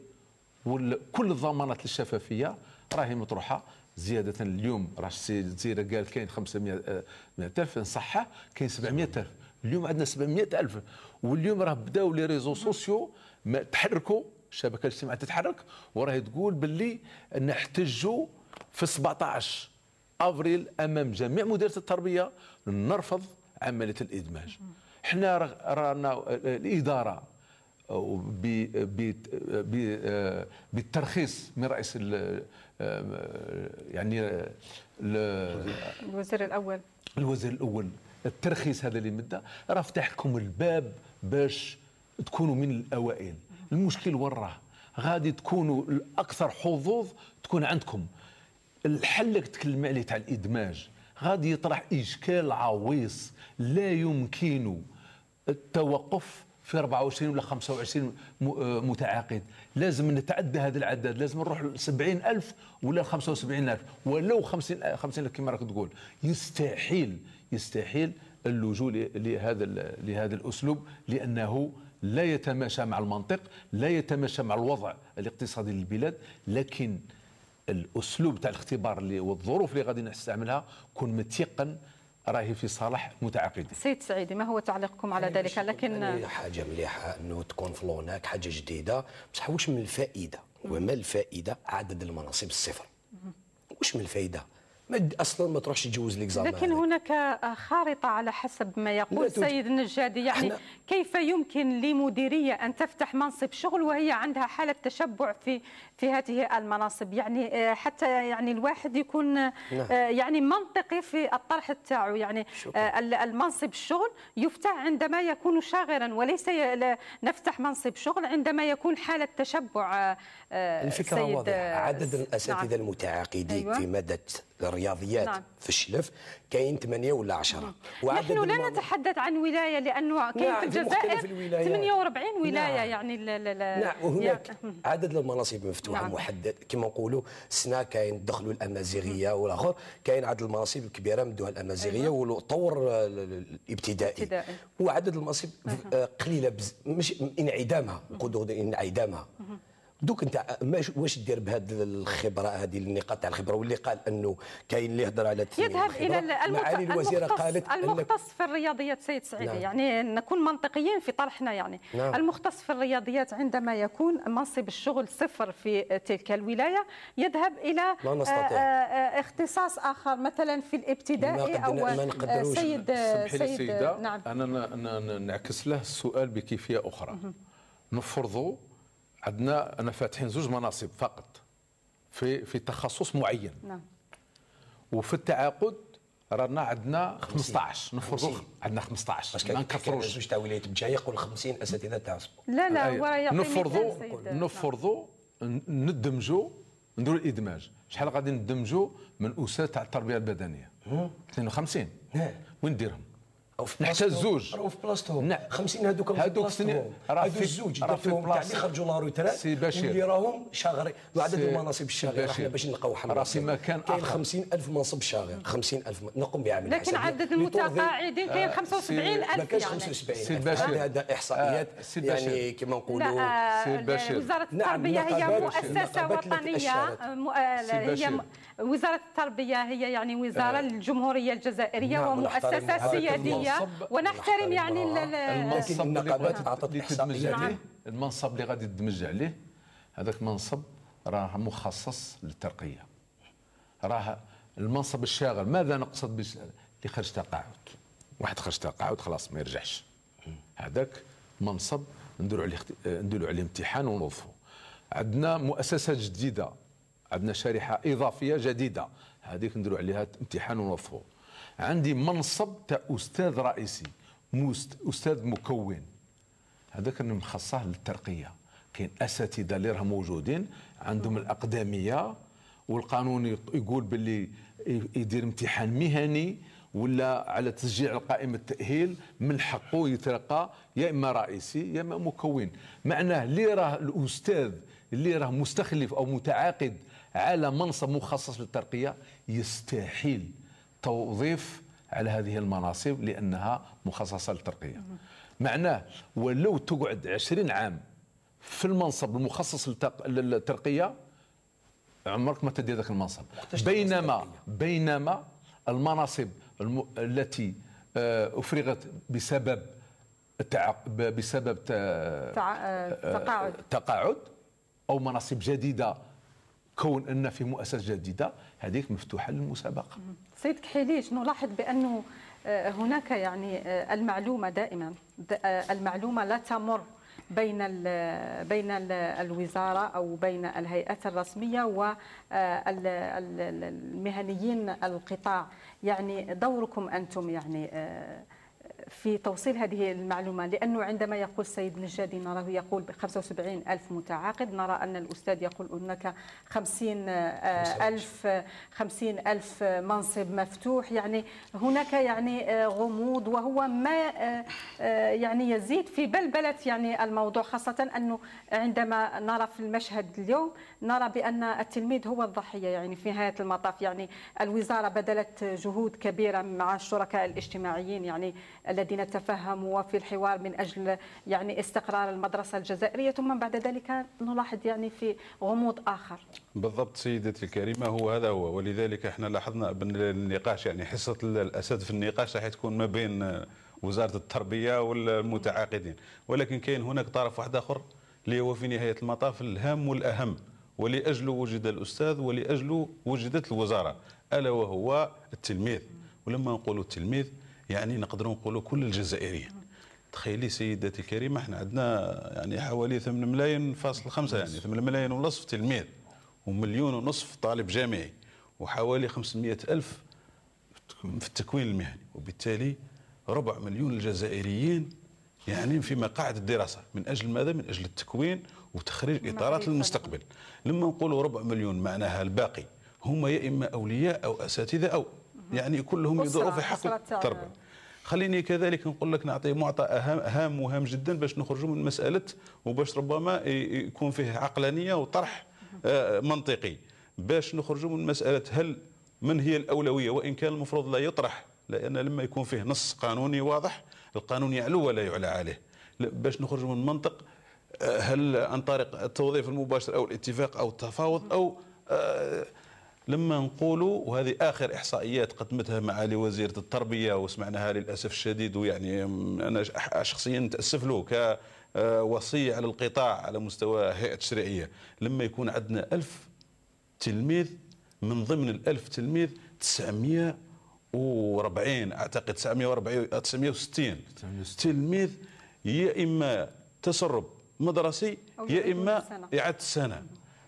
وكل الضمانات للشفافيه راهي مطروحه زياده اليوم راه السيد الجزيره قال كاين 500 آه، الف صحه كاين 700 الف اليوم عندنا 700 الف واليوم راه بداوا لي ريزو سوسيو تحركوا الشبكه الاجتماعيه تتحرك وراهي تقول باللي نحتجوا في 17 افريل امام جميع مديريه التربيه نرفض عمليه الادماج حنا رانا آه، آه، الاداره بالترخيص من رئيس آه، يعني الوزير الاول الوزير الاول الترخيص هذا اللي مده راه فتح لكم الباب باش تكونوا من الاوائل المشكل وين راه غادي تكونوا الاكثر حظوظ تكون عندكم الحل اللي تكلم عليه تاع الادماج غادي يطرح اشكال عويص لا يمكن التوقف في 24 ولا 25 آه، متعاقد لازم نتعدى هذا العدد لازم نروح ل 70000 ولا 75000 ولو 50 50 كما راك تقول يستحيل يستحيل اللجوء لهذا لهذا الاسلوب لانه لا يتماشى مع المنطق لا يتماشى مع الوضع الاقتصادي للبلاد لكن الاسلوب تاع الاختبار اللي والظروف اللي غادي نستعملها كون متيقن راهي في صالح المتعاقدين. سيد سعيدي ما هو تعليقكم على ذلك لكن حاجه مليحه انه تكون في هناك حاجه جديده بصح واش من الفائده وما الفائده عدد المناصب الصفر واش من الفائده ما اصلا ما تروحش تجوز ليكزامان لكن هناك خارطه على حسب ما يقول السيد النجادي يعني كيف يمكن لمديريه ان تفتح منصب شغل وهي عندها حاله تشبع في في هذه المناصب يعني آه، حتى يعني الواحد يكون آه، نعم. يعني منطقي في الطرح تاعه يعني شكرا. آه، المنصب الشغل يفتح عندما يكون شاغرا وليس نفتح منصب شغل عندما يكون حاله تشبع الفكره واضحه عدد الاساتذه نعم. المتعاقدين أيوة. في ماده الرياضيات نعم. في الشلف كاين 8 ولا 10 نعم. نحن لا نتحدث عن ولايه لانه نعم، كاين في الجزائر 48 ولايه نعم. يعني لا لا نعم وهناك يعني عدد المناصب مفتوحه نعم. محدد كما نقولوا سنا كاين دخلوا الامازيغيه والاخر كاين عدد المناصب الكبيره مدوها الامازيغيه أيوة. والطور الابتدائي, الابتدائي. وعدد المناصب نعم. آه، قليله بز... مش انعدامها نقولوا انعدامها دوك انت واش دير بهذه الخبره هذه النقاط تاع الخبره واللي قال انه كاين اللي يهضر على يذهب الى المعالي الوزيره قالت المختص في الرياضيات سيد سعيد نعم. يعني نكون منطقيين في طرحنا يعني نعم. المختص في الرياضيات عندما يكون منصب الشغل صفر في تلك الولايه يذهب الى لا آه، نستطيع. آه، آه، اختصاص اخر مثلا في الابتدائي او سيد سيد نعم انا نعكس له السؤال بكيفيه اخرى نفرضوا عندنا انا فاتحين زوج مناصب فقط في في تخصص معين نعم وفي التعاقد رانا عندنا 15 نفرضوا عندنا 15 باش ما نكثروش زوج تاع ولايه بجايه يقول 50 اساتذه تاع لا لا هو أيوة. نفرضوا نعم. نفرضوا ندمجوا نديروا الادماج شحال غادي ندمجوا من اسس تاع التربيه البدنيه 52 وين نديرهم راهو في بلاصتهم حتى الزوج راهو في بلاصتهم نعم 50 هذوك هذوك السنين الزوج راه في بلاصتهم اللي خرجوا لا روتريت سي بشير واللي راهم شاغرين وعدد المناصب الشاغره حنا باش نلقاو حل راه في مكان كاين 50000 منصب شاغر 50000 نقوم بعمل لكن عدد المتقاعدين كاين 75000 آه، ما كانش 75 يعني. سي بشير هذا احصائيات يعني كما نقولوا سي بشير يعني آه، وزاره نعم، التربيه هي مؤسسه وطنيه آه، هي وزاره التربيه هي يعني وزاره للجمهوريه الجزائريه نعم، ومؤسسه سياديه ونحترم يعني المنصب النقابات غادي تدمج عليه نعم. المنصب اللي غادي تدمج عليه هذاك منصب راه مخصص للترقيه راه المنصب الشاغل ماذا نقصد بش... اللي خرج تقاعد واحد خرج تقاعد خلاص ما يرجعش هذاك منصب نديروا عليه آه، نديروا عليه امتحان ونوظفوا عندنا مؤسسه جديده عندنا شريحه اضافيه جديده هذيك نديروا عليها امتحان ونوظفوا عندي منصب تاع استاذ رئيسي استاذ مكون هذا كان مخصص للترقيه كاين اساتذه اللي راهم موجودين عندهم الاقدميه والقانون يقول باللي يدير امتحان مهني ولا على تشجيع القائمة التأهيل من حقه يترقى يا إما رئيسي يا إما مكون معناه اللي راه الأستاذ اللي راه مستخلف أو متعاقد على منصب مخصص للترقية يستحيل توظيف على هذه المناصب لانها مخصصه للترقيه معناه ولو تقعد 20 عام في المنصب المخصص للترقيه عمرك ما تدي ذاك المنصب بينما بينما المناصب الم... التي آه، افرغت بسبب بسبب ت... تع... آه، آه، تقاعد تقاعد او مناصب جديده كون ان في مؤسسه جديده هذيك مفتوحه للمسابقه سيد كحيليش نلاحظ بأنه آه، هناك يعني آه، المعلومة دائما آه، المعلومة لا تمر بين بين الوزاره او بين الهيئات الرسميه والمهنيين القطاع يعني دوركم انتم يعني في توصيل هذه المعلومة لأنه عندما يقول السيد نجادي نراه يقول ب 75 ألف متعاقد نرى أن الأستاذ يقول هناك 50 آه، ألف 50 ألف منصب مفتوح يعني هناك يعني آه، غموض وهو ما آه، يعني يزيد في بلبلة يعني الموضوع خاصة أنه عندما نرى في المشهد اليوم نرى بأن التلميذ هو الضحية يعني في نهاية المطاف يعني الوزارة بذلت جهود كبيرة مع الشركاء الاجتماعيين يعني الذين تفهموا في الحوار من أجل يعني استقرار المدرسة الجزائرية ثم بعد ذلك نلاحظ يعني في غموض آخر بالضبط سيدتي الكريمة هو هذا هو ولذلك احنا لاحظنا بالنقاش يعني حصة الأسد في النقاش راح تكون ما بين وزاره التربيه والمتعاقدين ولكن كاين هناك طرف واحد اخر اللي هو في نهايه المطاف الهام والاهم ولأجله وجد الأستاذ ولأجله وجدت الوزارة ألا وهو التلميذ ولما نقولوا التلميذ يعني نقدر نقولوا كل الجزائريين تخيلي سيدتي الكريمة احنا عندنا يعني حوالي 8 ملايين فاصل خمسة يعني 8 ملايين ونصف تلميذ ومليون ونصف طالب جامعي وحوالي 500 ألف في التكوين المهني وبالتالي ربع مليون الجزائريين يعني في مقاعد الدراسة من أجل ماذا؟ من أجل التكوين وتخريج اطارات المستقبل لما نقولوا ربع مليون معناها الباقي هما يا اما اولياء او اساتذه او يعني كلهم يدوروا في حق التربيه خليني كذلك نقول لك نعطي معطى هام هام وهام جدا باش نخرجوا من مساله وباش ربما يكون فيه عقلانيه وطرح آه، منطقي باش نخرجوا من مساله هل من هي الاولويه وان كان المفروض لا يطرح لان لما يكون فيه نص قانوني واضح القانون يعلو ولا يعلى عليه باش نخرجوا من منطق هل عن طريق التوظيف المباشر او الاتفاق او التفاوض او آه، لما نقولوا وهذه اخر احصائيات قدمتها معالي وزيره التربيه وسمعناها للاسف الشديد ويعني انا شخصيا نتاسف له كوصيه آه، على القطاع على مستوى هيئه تشريعيه لما يكون عندنا ألف تلميذ من ضمن الألف تلميذ 940 اعتقد 940 960 تلميذ يا اما تسرب مدرسي يا إما إعادة السنة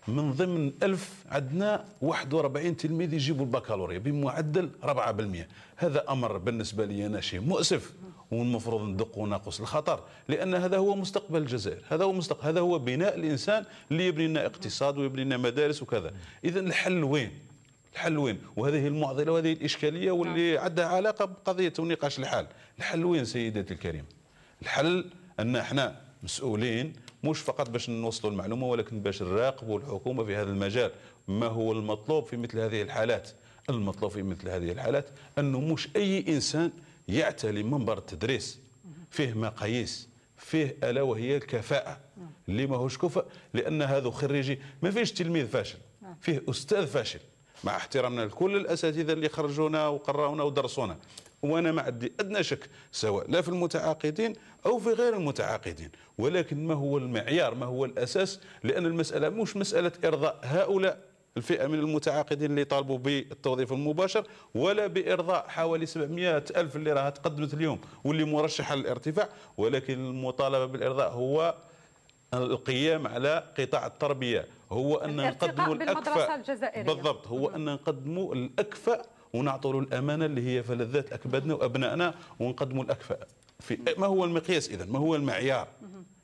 من ضمن ألف عندنا 41 تلميذ يجيبوا البكالوريا بمعدل 4% هذا أمر بالنسبة لي أنا شيء مؤسف والمفروض ندق ناقص الخطر لأن هذا هو مستقبل الجزائر هذا هو مستقبل هذا هو بناء الإنسان اللي يبني لنا اقتصاد ويبني لنا مدارس وكذا إذا الحل وين الحل وين وهذه المعضلة وهذه الإشكالية واللي نعم. عندها علاقة بقضية ونقاش الحال الحل وين سيدتي الكريم الحل أن احنا مسؤولين مش فقط باش نوصلوا المعلومه ولكن باش نراقبوا الحكومه في هذا المجال ما هو المطلوب في مثل هذه الحالات المطلوب في مثل هذه الحالات انه مش اي انسان يعتلي منبر التدريس فيه مقاييس فيه الا وهي الكفاءه اللي ماهوش كفء لان هذا خريجي ما فيش تلميذ فاشل فيه استاذ فاشل مع احترامنا لكل الاساتذه اللي خرجونا وقراونا ودرسونا وانا ما عندي ادنى شك سواء لا في المتعاقدين او في غير المتعاقدين ولكن ما هو المعيار ما هو الاساس لان المساله مش مساله ارضاء هؤلاء الفئة من المتعاقدين اللي طالبوا بالتوظيف المباشر ولا بإرضاء حوالي 700 ألف اللي راها تقدمت اليوم واللي مرشحة للارتفاع ولكن المطالبة بالإرضاء هو القيام على قطاع التربية هو أن نقدموا الاكفاء بالضبط هو أن نقدموا الاكفاء ونعطوا له الامانه اللي هي في لذات اكبادنا وابنائنا ونقدموا الاكفاء في ما هو المقياس اذا ما هو المعيار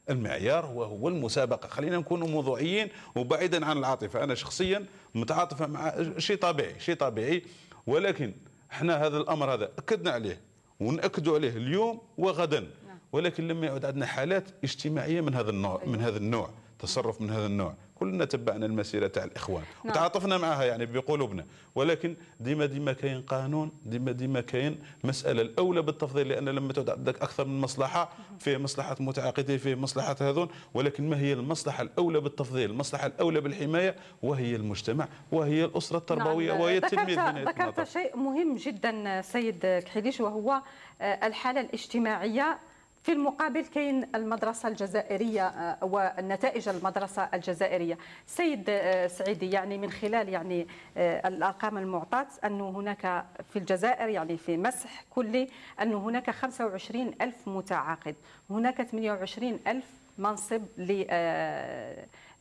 المعيار هو هو المسابقه خلينا نكونوا موضوعيين وبعيدا عن العاطفه انا شخصيا متعاطفه مع شيء طبيعي شيء طبيعي ولكن احنا هذا الامر هذا اكدنا عليه ونأكدوا عليه اليوم وغدا نعم. ولكن لما يعود عندنا حالات اجتماعيه من هذا النوع من هذا النوع تصرف من هذا النوع كلنا تبعنا المسيره تاع الاخوان نعم. وتعاطفنا معها يعني بقلوبنا ولكن ديما ديما كاين قانون ديما ديما كاين مساله الاولى بالتفضيل لان لما تعود عندك اكثر من مصلحه فيه مصلحه متعاقدين فيه مصلحه هذون ولكن ما هي المصلحه الاولى بالتفضيل المصلحه الاولى بالحمايه وهي المجتمع وهي الاسره التربويه نعم. وهي التلميذ ذكرت شيء مهم جدا سيد كحيليش وهو الحاله الاجتماعيه في المقابل كاين المدرسه الجزائريه آه، والنتائج المدرسه الجزائريه سيد آه، سعيدي يعني من خلال يعني آه، الارقام المعطاه انه هناك في الجزائر يعني في مسح كلي انه هناك 25 الف متعاقد هناك 28 الف منصب ل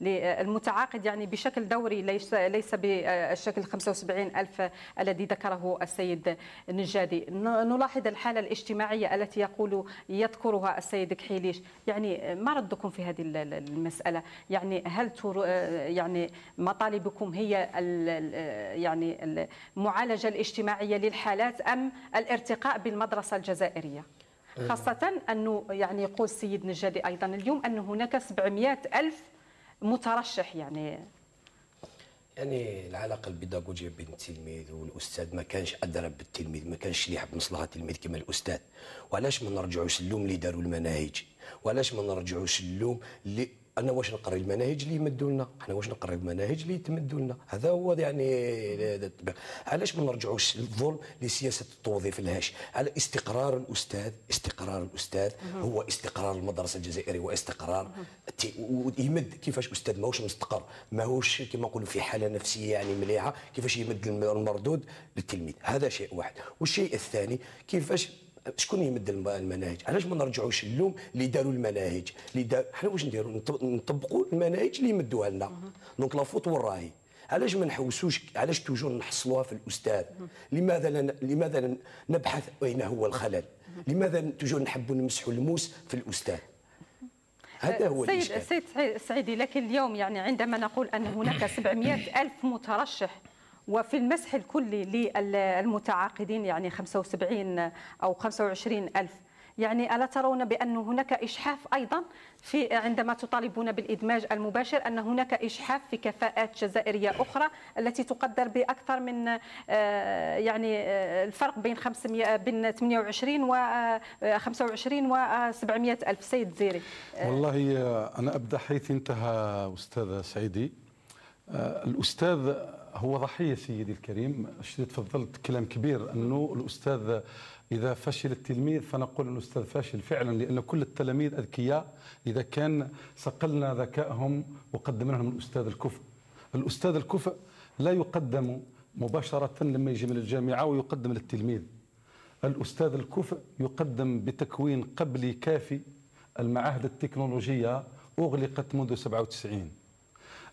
للمتعاقد يعني بشكل دوري ليس ليس بالشكل 75 ألف الذي ذكره السيد نجادي نلاحظ الحالة الاجتماعية التي يقول يذكرها السيد كحيليش يعني ما ردكم في هذه المسألة يعني هل يعني مطالبكم هي يعني المعالجة الاجتماعية للحالات أم الارتقاء بالمدرسة الجزائرية؟ أه. خاصة أنه يعني يقول السيد نجادي أيضا اليوم أن هناك 700 ألف مترشح يعني يعني العلاقه البيداغوجيه بين التلميذ والاستاذ ما كانش ادرى بالتلميذ ما كانش اللي يحب مصلحه التلميذ كما الاستاذ وعلاش ما نرجعوش اللوم اللي داروا المناهج وعلاش ما نرجعوش اللوم اللي انا واش نقري المناهج اللي يمدوا لنا احنا واش نقري المناهج اللي يتمدوا لنا هذا هو يعني علاش ما نرجعوش للظلم لسياسه التوظيف الهاش على استقرار الاستاذ استقرار الاستاذ هو استقرار المدرسه الجزائريه واستقرار يمد كيفاش استاذ ماهوش مستقر ماهوش كما نقولوا في حاله نفسيه يعني مليحه كيفاش يمد المردود للتلميذ هذا شيء واحد والشيء الثاني كيفاش شكون يمد المناهج علاش ما نرجعوش اللوم اللي داروا المناهج اللي دار حنا واش نديروا نطبقوا المناهج اللي يمدوها لنا دونك لا فوت وراهي علاش ما نحوسوش علاش توجور نحصلوها في الاستاذ لماذا لن... لماذا نبحث اين هو الخلل لماذا توجور نحبوا نمسحوا الموس في الاستاذ هذا هو السيد السيد سعيدي لكن اليوم يعني عندما نقول ان هناك 700 الف مترشح وفي المسح الكلي للمتعاقدين يعني 75 أو 25 ألف يعني ألا ترون بأن هناك إشحاف أيضا في عندما تطالبون بالإدماج المباشر أن هناك إشحاف في كفاءات جزائرية أخرى التي تقدر بأكثر من آه، يعني آه، الفرق بين 500 بين 28 و 25 آه، و 700 ألف سيد زيري والله أنا أبدأ حيث انتهى استاذ سعيدي الأستاذ هو ضحيه سيدي الكريم شديد تفضلت كلام كبير انه الاستاذ اذا فشل التلميذ فنقول الاستاذ فاشل فعلا لان كل التلاميذ اذكياء اذا كان صقلنا ذكائهم وقدمنا لهم الاستاذ الكفء الاستاذ الكفء لا يقدم مباشره لما يجي من الجامعه ويقدم للتلميذ الاستاذ الكفء يقدم بتكوين قبلي كافي المعاهد التكنولوجيه اغلقت منذ 97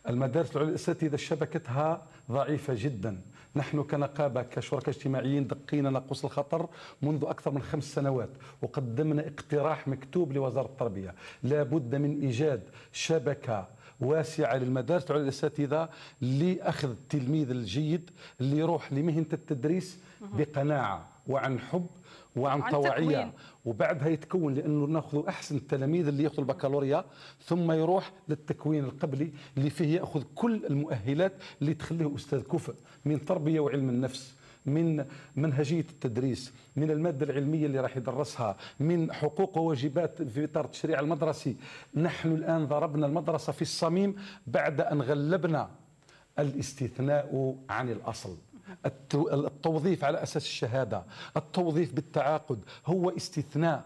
المدارس العليا الاساتذه شبكتها ضعيفة جدا نحن كنقابة كشركاء اجتماعيين دقينا ناقوس الخطر منذ أكثر من خمس سنوات وقدمنا اقتراح مكتوب لوزارة التربية لا بد من إيجاد شبكة واسعة للمدارس تعود الأساتذة لأخذ التلميذ الجيد اللي يروح لمهنة التدريس بقناعة وعن حب وعن طوعيه وبعدها يتكون لانه ناخذ احسن التلاميذ اللي ياخذوا البكالوريا ثم يروح للتكوين القبلي اللي فيه ياخذ كل المؤهلات اللي تخليه استاذ كفء من تربيه وعلم النفس من منهجيه التدريس من الماده العلميه اللي راح يدرسها من حقوق وواجبات في اطار التشريع المدرسي نحن الان ضربنا المدرسه في الصميم بعد ان غلبنا الاستثناء عن الاصل التوظيف على أساس الشهادة التوظيف بالتعاقد هو استثناء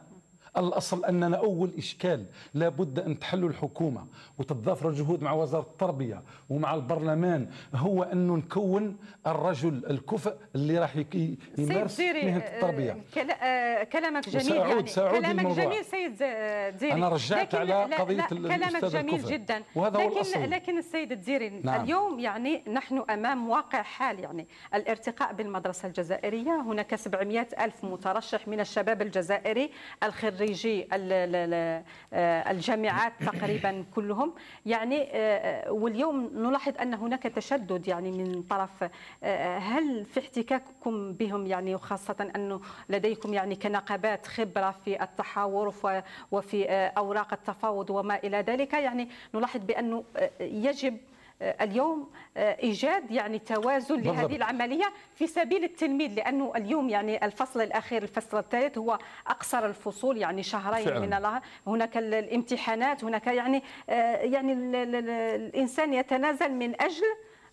الأصل أننا أول إشكال لابد أن تحل الحكومة وتتضافر الجهود مع وزارة التربية ومع البرلمان هو أنه نكون الرجل الكفء اللي راح يمارس آه، مهنة التربية آه، كلامك جميل سأعود يعني سأعود كلامك الموضوع. جميل سيد ديري أنا رجعت على قضية لا لا كلامك جميل الكفر. جدا وهذا لكن, هو الأصل. لكن السيد الديري نعم. اليوم يعني نحن أمام واقع حال يعني الارتقاء بالمدرسة الجزائرية هناك 700 ألف مترشح من الشباب الجزائري الخريج خريجي آه، الجامعات تقريبا كلهم يعني آه، آه، واليوم نلاحظ ان هناك تشدد يعني من طرف هل في احتكاككم بهم يعني وخاصه انه لديكم يعني كنقابات خبره في التحاور وفي اوراق التفاوض وما الى ذلك يعني نلاحظ بانه يجب آه، اليوم آه، ايجاد يعني توازن لهذه العمليه في سبيل التلميذ لانه اليوم يعني الفصل الاخير الفصل الثالث هو اقصر الفصول يعني شهرين فعلا. من الله هناك الامتحانات هناك يعني آه، يعني الانسان يتنازل من اجل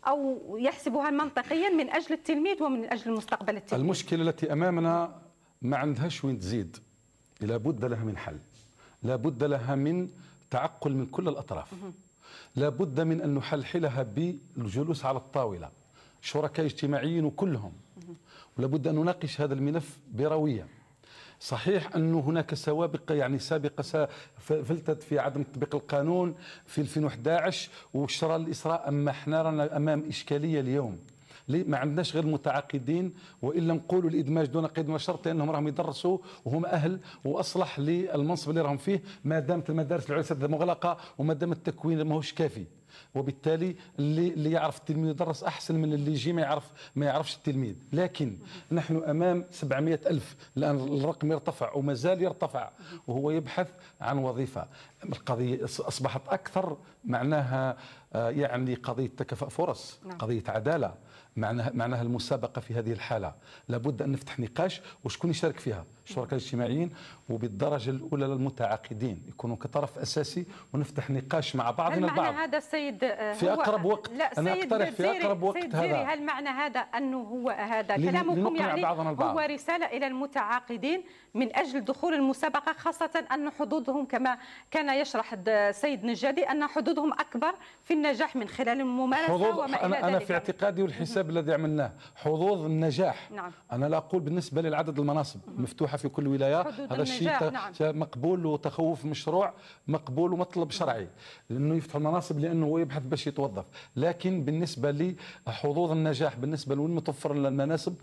او يحسبها منطقيا من اجل التلميذ ومن اجل مستقبل التلميذ المشكله التي امامنا ما عندهاش وين تزيد لابد لها من حل لابد لها من تعقل من كل الاطراف لابد من أن نحلحلها بالجلوس على الطاولة شركاء اجتماعيين وكلهم ولابد أن نناقش هذا الملف بروية صحيح أن هناك سوابق يعني سابقة فلتت في عدم تطبيق القانون في 2011 وشرى الإسراء أما احنا رانا أمام إشكالية اليوم ما عندناش غير المتعاقدين والا نقولوا الادماج دون قيد وشرط لانهم راهم يدرسوا وهم اهل واصلح للمنصب اللي راهم فيه ما دامت المدارس العليا مغلقه وما دام التكوين ماهوش كافي وبالتالي اللي, اللي يعرف التلميذ يدرس احسن من اللي يجي ما يعرف ما يعرفش التلميذ لكن نحن امام 700 الف الان الرقم يرتفع وما زال يرتفع وهو يبحث عن وظيفه القضيه اصبحت اكثر معناها آه، يعني قضيه تكافؤ فرص نعم. قضيه عداله معناها معناها المسابقه في هذه الحاله لابد ان نفتح نقاش وشكون يشارك فيها الشركاء الاجتماعيين وبالدرجه الاولى للمتعاقدين يكونوا كطرف اساسي ونفتح نقاش مع بعضنا البعض هل معنى هذا السيد آه، في اقرب وقت لا انا اقترح في اقرب وقت سيد هذا هل معنى هذا انه هو هذا كلامكم يعني هو رساله الى المتعاقدين من اجل دخول المسابقه خاصه ان حظوظهم كما كان يشرح السيد نجادي ان حظوظهم اكبر في النجاح من خلال الممارسه وما الى ذلك انا في اعتقادي والحساب الذي عملناه حظوظ النجاح نعم. انا لا اقول بالنسبه للعدد المناصب مفتوحه الصحه في كل ولايه هذا الشيء نعم. مقبول وتخوف مشروع مقبول ومطلب نعم. شرعي لانه يفتح المناصب لانه هو يبحث باش يتوظف لكن بالنسبه لحظوظ النجاح بالنسبه لوين متوفر المناصب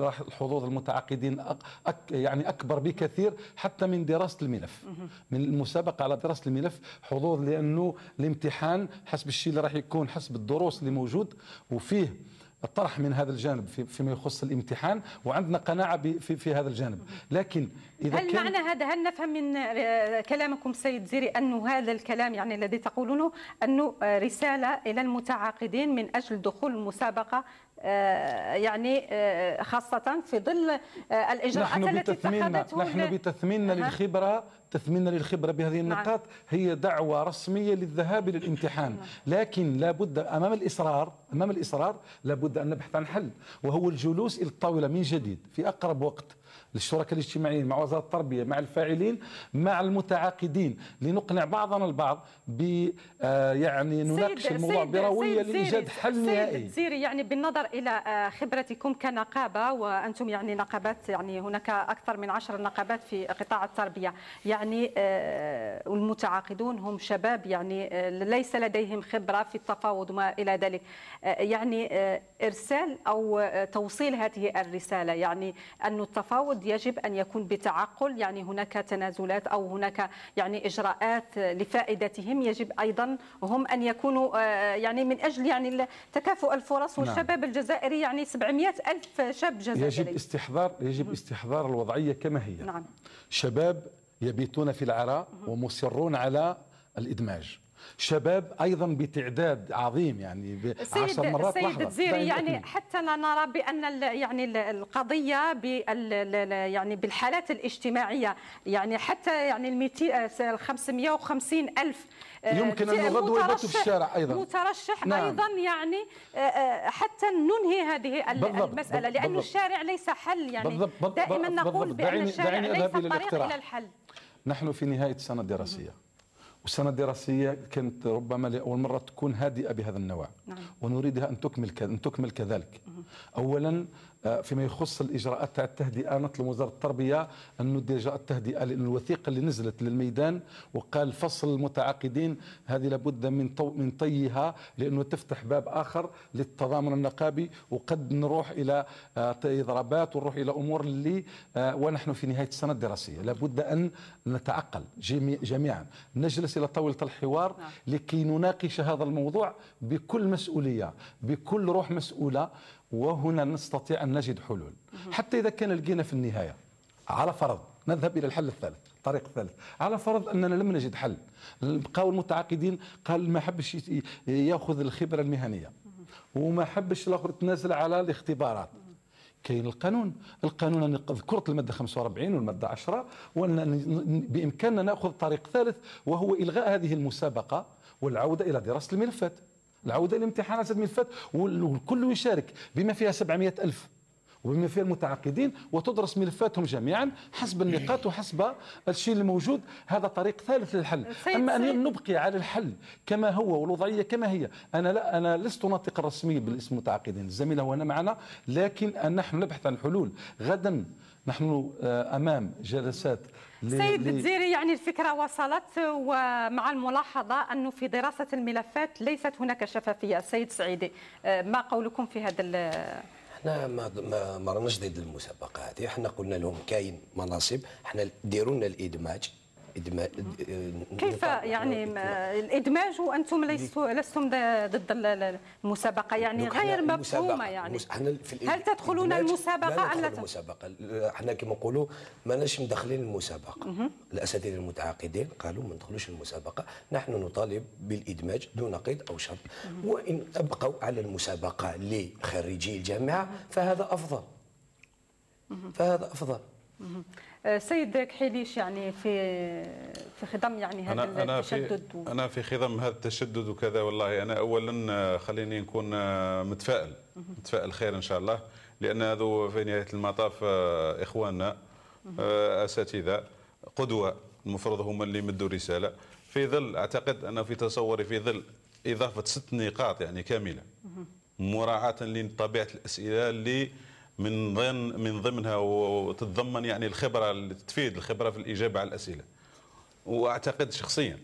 راح حظوظ المتعاقدين أك يعني اكبر بكثير حتى من دراسه الملف من المسابقه على دراسه الملف حظوظ لانه الامتحان حسب الشيء اللي راح يكون حسب الدروس اللي موجود وفيه الطرح من هذا الجانب في فيما يخص الامتحان وعندنا قناعه في, في هذا الجانب لكن اذا هل كان معنى هذا هل نفهم من آه، كلامكم سيد زيري انه هذا الكلام يعني الذي تقولونه انه آه، رساله الى المتعاقدين من اجل دخول المسابقه آه، يعني آه، خاصة في ظل آه، الإجراءات نحن التي اتخذتها نحن بتثميننا للخبرة تثميننا للخبرة بهذه نعم. النقاط هي دعوة رسمية للذهاب للامتحان نعم. لكن لابد أمام الإصرار أمام الإصرار لابد أن نبحث عن حل وهو الجلوس إلى الطاولة من جديد في أقرب وقت الشركاء الاجتماعيين مع وزاره التربيه مع الفاعلين مع المتعاقدين لنقنع بعضنا البعض ب آه، يعني نناقش الموضوع برويه لايجاد حل نهائي سيري يعني بالنظر الى آه، خبرتكم كنقابه وانتم يعني نقابات يعني هناك اكثر من عشر نقابات في قطاع التربيه يعني آه، المتعاقدون هم شباب يعني ليس لديهم خبره في التفاوض وما الى ذلك يعني ارسال او توصيل هذه الرساله يعني ان التفاوض يجب أن يكون بتعقل يعني هناك تنازلات أو هناك يعني إجراءات لفائدتهم يجب أيضا هم أن يكونوا آه، يعني من أجل يعني تكافؤ الفرص نعم. والشباب نعم. الجزائري يعني 700 ألف شاب جزائري يجب استحضار يجب استحضار الوضعية كما هي نعم. شباب يبيتون في العراء ومصرون على الإدماج شباب ايضا بتعداد عظيم يعني 10 مرات سيد زيري طيب، يعني حتى نرى بان يعني القضيه بال يعني بالحالات الاجتماعيه يعني حتى يعني ال 200 550 الف آه، يمكن ان نغض في الشارع ايضا مترشح نعم. ايضا يعني آه، آه، حتى ننهي هذه بالضبط المساله لان الشارع ليس حل يعني بالضبط بالضبط دائما نقول بان الشارع ليس طريق الى الحل نحن في نهايه سنه دراسيه والسنه الدراسيه كانت ربما لاول مره تكون هادئه بهذا النوع نعم. ونريدها ان تكمل ان تكمل كذلك اولا آه، فيما يخص الاجراءات تاع التهدئه نطلب وزاره التربيه ان ندي اجراءات التهدئه لان الوثيقه اللي نزلت للميدان وقال فصل المتعاقدين هذه لابد من طو من طيها لانه تفتح باب اخر للتضامن النقابي وقد نروح الى اضرابات آه، ونروح الى امور اللي آه، ونحن في نهايه السنه الدراسيه لابد ان نتعقل جميعا نجلس الى طاوله الحوار نعم. لكي نناقش هذا الموضوع بكل مسؤوليه بكل روح مسؤوله وهنا نستطيع أن نجد حلول حتى إذا كان لقينا في النهاية على فرض نذهب إلى الحل الثالث الطريق الثالث على فرض أننا لم نجد حل بقاو المتعاقدين قال ما حبش يأخذ الخبرة المهنية وما حبش الآخر يتنازل على الاختبارات كاين القانون القانون انا ذكرت الماده 45 والماده 10 وان بامكاننا ناخذ طريق ثالث وهو الغاء هذه المسابقه والعوده الى دراسه الملفات العودة الامتحان على من الفات والكل يشارك بما فيها 700 ألف وبما فيها المتعاقدين وتدرس ملفاتهم جميعا حسب النقاط وحسب الشيء الموجود هذا طريق ثالث للحل اما ان نبقي على الحل كما هو والوضعيه كما هي انا لا انا لست ناطقا رسميا بالاسم المتعاقدين الزميله هو هنا معنا لكن نحن نبحث عن حلول غدا نحن آه، امام جلسات سيد بتزيري يعني الفكره وصلت ومع الملاحظه انه في دراسه الملفات ليست هناك شفافيه سيد سعيدي آه، ما قولكم في هذا احنا ما ما ما راناش ضد المسابقه هذه احنا قلنا لهم كاين مناصب احنا ديروا لنا الادماج إدماج كيف يعني الإدماج وأنتم لستم ضد المسابقة يعني غير مفهومة يعني هل تدخلون المسابقة أم لا المسابقة احنا كما نقولوا ماناش مدخلين المسابقة الأساتذة المتعاقدين قالوا ما ندخلوش المسابقة نحن نطالب بالإدماج دون قيد أو شرط وإن أبقوا على المسابقة لخريجي الجامعة فهذا أفضل فهذا أفضل سيد كحيليش يعني في في خضم يعني هذا أنا التشدد أنا في, أنا في خضم هذا التشدد وكذا والله أنا أولا آه، خليني نكون آه، متفائل متفائل خير إن شاء الله لأن هذو في نهاية المطاف آه، إخواننا أساتذة قدوة المفروض هما اللي يمدوا رسالة في ظل أعتقد أنه في تصوري في ظل إضافة ست نقاط يعني كاملة مراعاة لطبيعة الأسئلة اللي من ضمن من ضمنها وتتضمن يعني الخبره اللي تفيد الخبره في الاجابه على الاسئله واعتقد شخصيا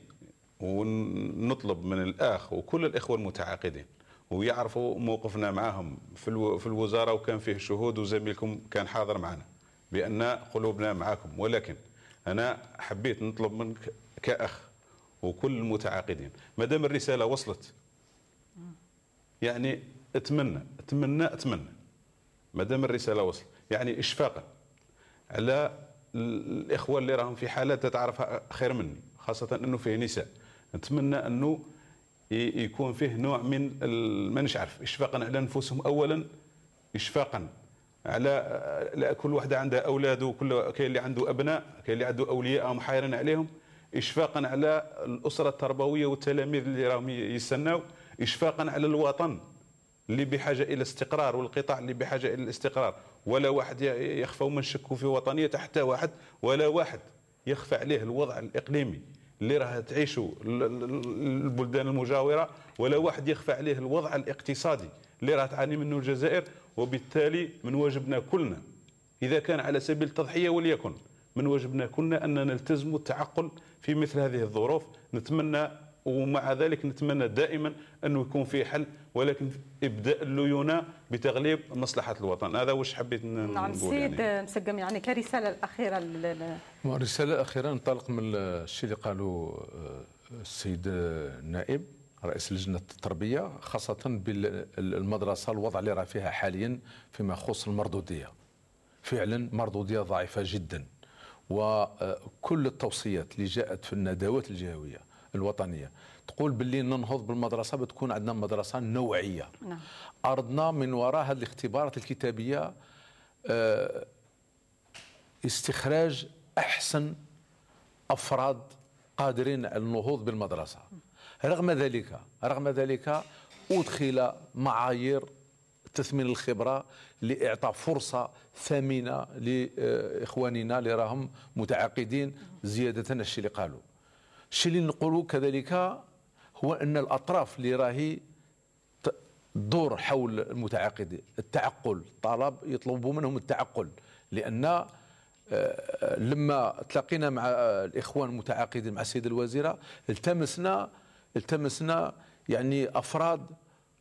ونطلب من الاخ وكل الاخوه المتعاقدين ويعرفوا موقفنا معهم في في الوزاره وكان فيه شهود وزميلكم كان حاضر معنا بان قلوبنا معكم ولكن انا حبيت نطلب منك كاخ وكل المتعاقدين ما دام الرساله وصلت يعني اتمنى اتمنى اتمنى ما دام الرساله وصل يعني اشفاقا على الاخوه اللي راهم في حالات تعرفها خير مني خاصه انه فيه نساء نتمنى انه يكون فيه نوع من ما عارف اشفاقا على نفوسهم اولا اشفاقا على لا كل واحده عندها اولاد وكل كاين اللي عنده ابناء كاين اللي عنده اولياء محايرين عليهم اشفاقا على الاسره التربويه والتلاميذ اللي راهم يستناو اشفاقا على الوطن اللي بحاجه الى استقرار والقطاع اللي بحاجه الى الاستقرار ولا واحد يخفى من شكوا في وطنيه حتى واحد ولا واحد يخفى عليه الوضع الاقليمي اللي راه تعيشه البلدان المجاوره ولا واحد يخفى عليه الوضع الاقتصادي اللي راه تعاني منه الجزائر وبالتالي من واجبنا كلنا اذا كان على سبيل التضحيه وليكن من واجبنا كلنا ان نلتزم التعقل في مثل هذه الظروف نتمنى ومع ذلك نتمنى دائما انه يكون في حل ولكن ابداء الليونه بتغليب مصلحه الوطن هذا واش حبيت نعم، نقول نعم سيد يعني. مسقم يعني كرساله الاخيره الرساله رساله اخيره من الشيء اللي قالوا آه، السيد النائب رئيس لجنة التربية خاصة بالمدرسة الوضع اللي راه فيها حاليا فيما يخص المردودية فعلا مردودية ضعيفة جدا وكل التوصيات اللي جاءت في الندوات الجهوية الوطنيه تقول باللي ننهض بالمدرسه بتكون عندنا مدرسه نوعيه نعم. ارضنا من وراء هذه الاختبارات الكتابيه آه، استخراج احسن افراد قادرين على النهوض بالمدرسه رغم ذلك رغم ذلك ادخل معايير تثمين الخبره لاعطاء فرصه ثمينه لاخواننا اللي راهم متعاقدين زياده الشيء اللي قالوا الشيء اللي نقوله كذلك هو ان الاطراف اللي راهي تدور حول المتعاقد التعقل طلب يطلبوا منهم التعقل لان آه، لما تلاقينا مع آه، الاخوان المتعاقدين مع السيده الوزيره التمسنا التمسنا يعني افراد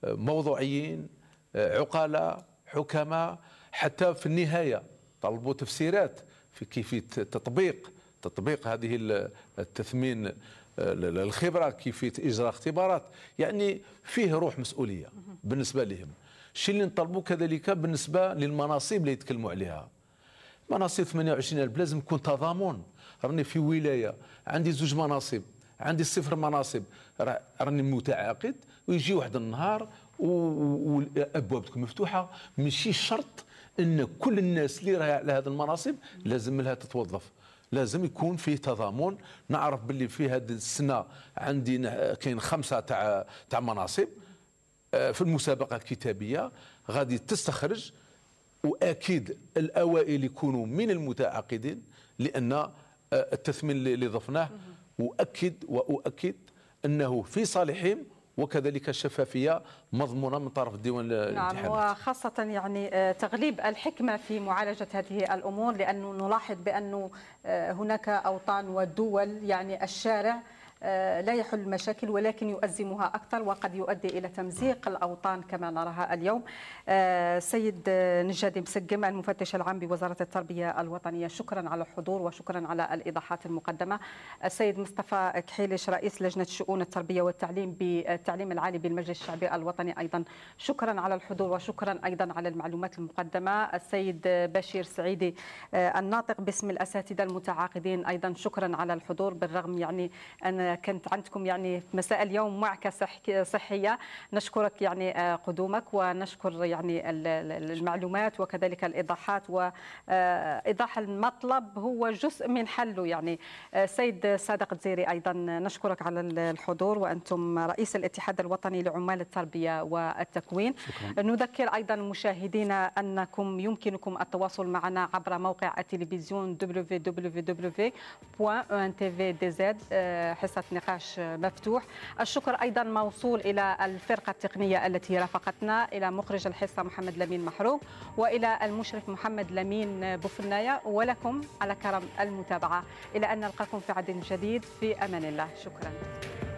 آه، موضوعيين عقلاء حكماء حتى في النهايه طلبوا تفسيرات في كيفيه التطبيق تطبيق هذه التثمين الخبره آه، كيفيه اجراء اختبارات يعني فيه روح مسؤوليه بالنسبه لهم الشيء اللي نطلبوا كذلك بالنسبه للمناصب اللي يتكلموا عليها مناصب 28000 لازم يكون تضامن راني في ولايه عندي زوج مناصب عندي صفر مناصب راني متعاقد ويجي واحد النهار تكون مفتوحه ماشي شرط ان كل الناس اللي راهي على هذه المناصب لازم لها تتوظف لازم يكون فيه تضامن نعرف باللي في هذه السنه عندي كاين خمسه تاع تاع مناصب آه، في المسابقه الكتابيه غادي تستخرج واكيد الاوائل يكونوا من المتعاقدين لان آه، التثمين اللي ضفناه واكد واؤكد انه في صالحهم وكذلك الشفافيه مضمونه من طرف ديوان نعم، الانتخابات نعم وخاصه يعني آه، تغليب الحكمه في معالجه هذه الامور لانه نلاحظ بانه آه، هناك اوطان ودول يعني الشارع آه، لا يحل المشاكل ولكن يؤزمها أكثر وقد يؤدي إلى تمزيق الأوطان كما نراها اليوم آه، سيد نجاد مسقم المفتش العام بوزارة التربية الوطنية شكرا على الحضور وشكرا على الإيضاحات المقدمة السيد آه، مصطفى كحيلش رئيس لجنة شؤون التربية والتعليم بالتعليم العالي بالمجلس الشعبي الوطني أيضا شكرا على الحضور وشكرا أيضا على المعلومات المقدمة السيد بشير سعيدي الناطق باسم الأساتذة المتعاقدين أيضا شكرا على الحضور بالرغم يعني أن كانت عندكم يعني مساء اليوم معك صحية نشكرك يعني آه، قدومك ونشكر يعني المعلومات وكذلك الإيضاحات وإيضاح آه، المطلب هو جزء من حله يعني آه، سيد صادق الزيري أيضا نشكرك على الحضور وأنتم رئيس الاتحاد الوطني لعمال التربية والتكوين شكرا. نذكر أيضا مشاهدينا أنكم يمكنكم التواصل معنا عبر موقع التلفزيون www1 حصة نقاش مفتوح الشكر أيضا موصول إلى الفرقة التقنية التي رافقتنا إلى مخرج الحصة محمد لمين محروق وإلى المشرف محمد لمين بوفناية ولكم على كرم المتابعة إلى أن نلقاكم في عد جديد في أمان الله شكرا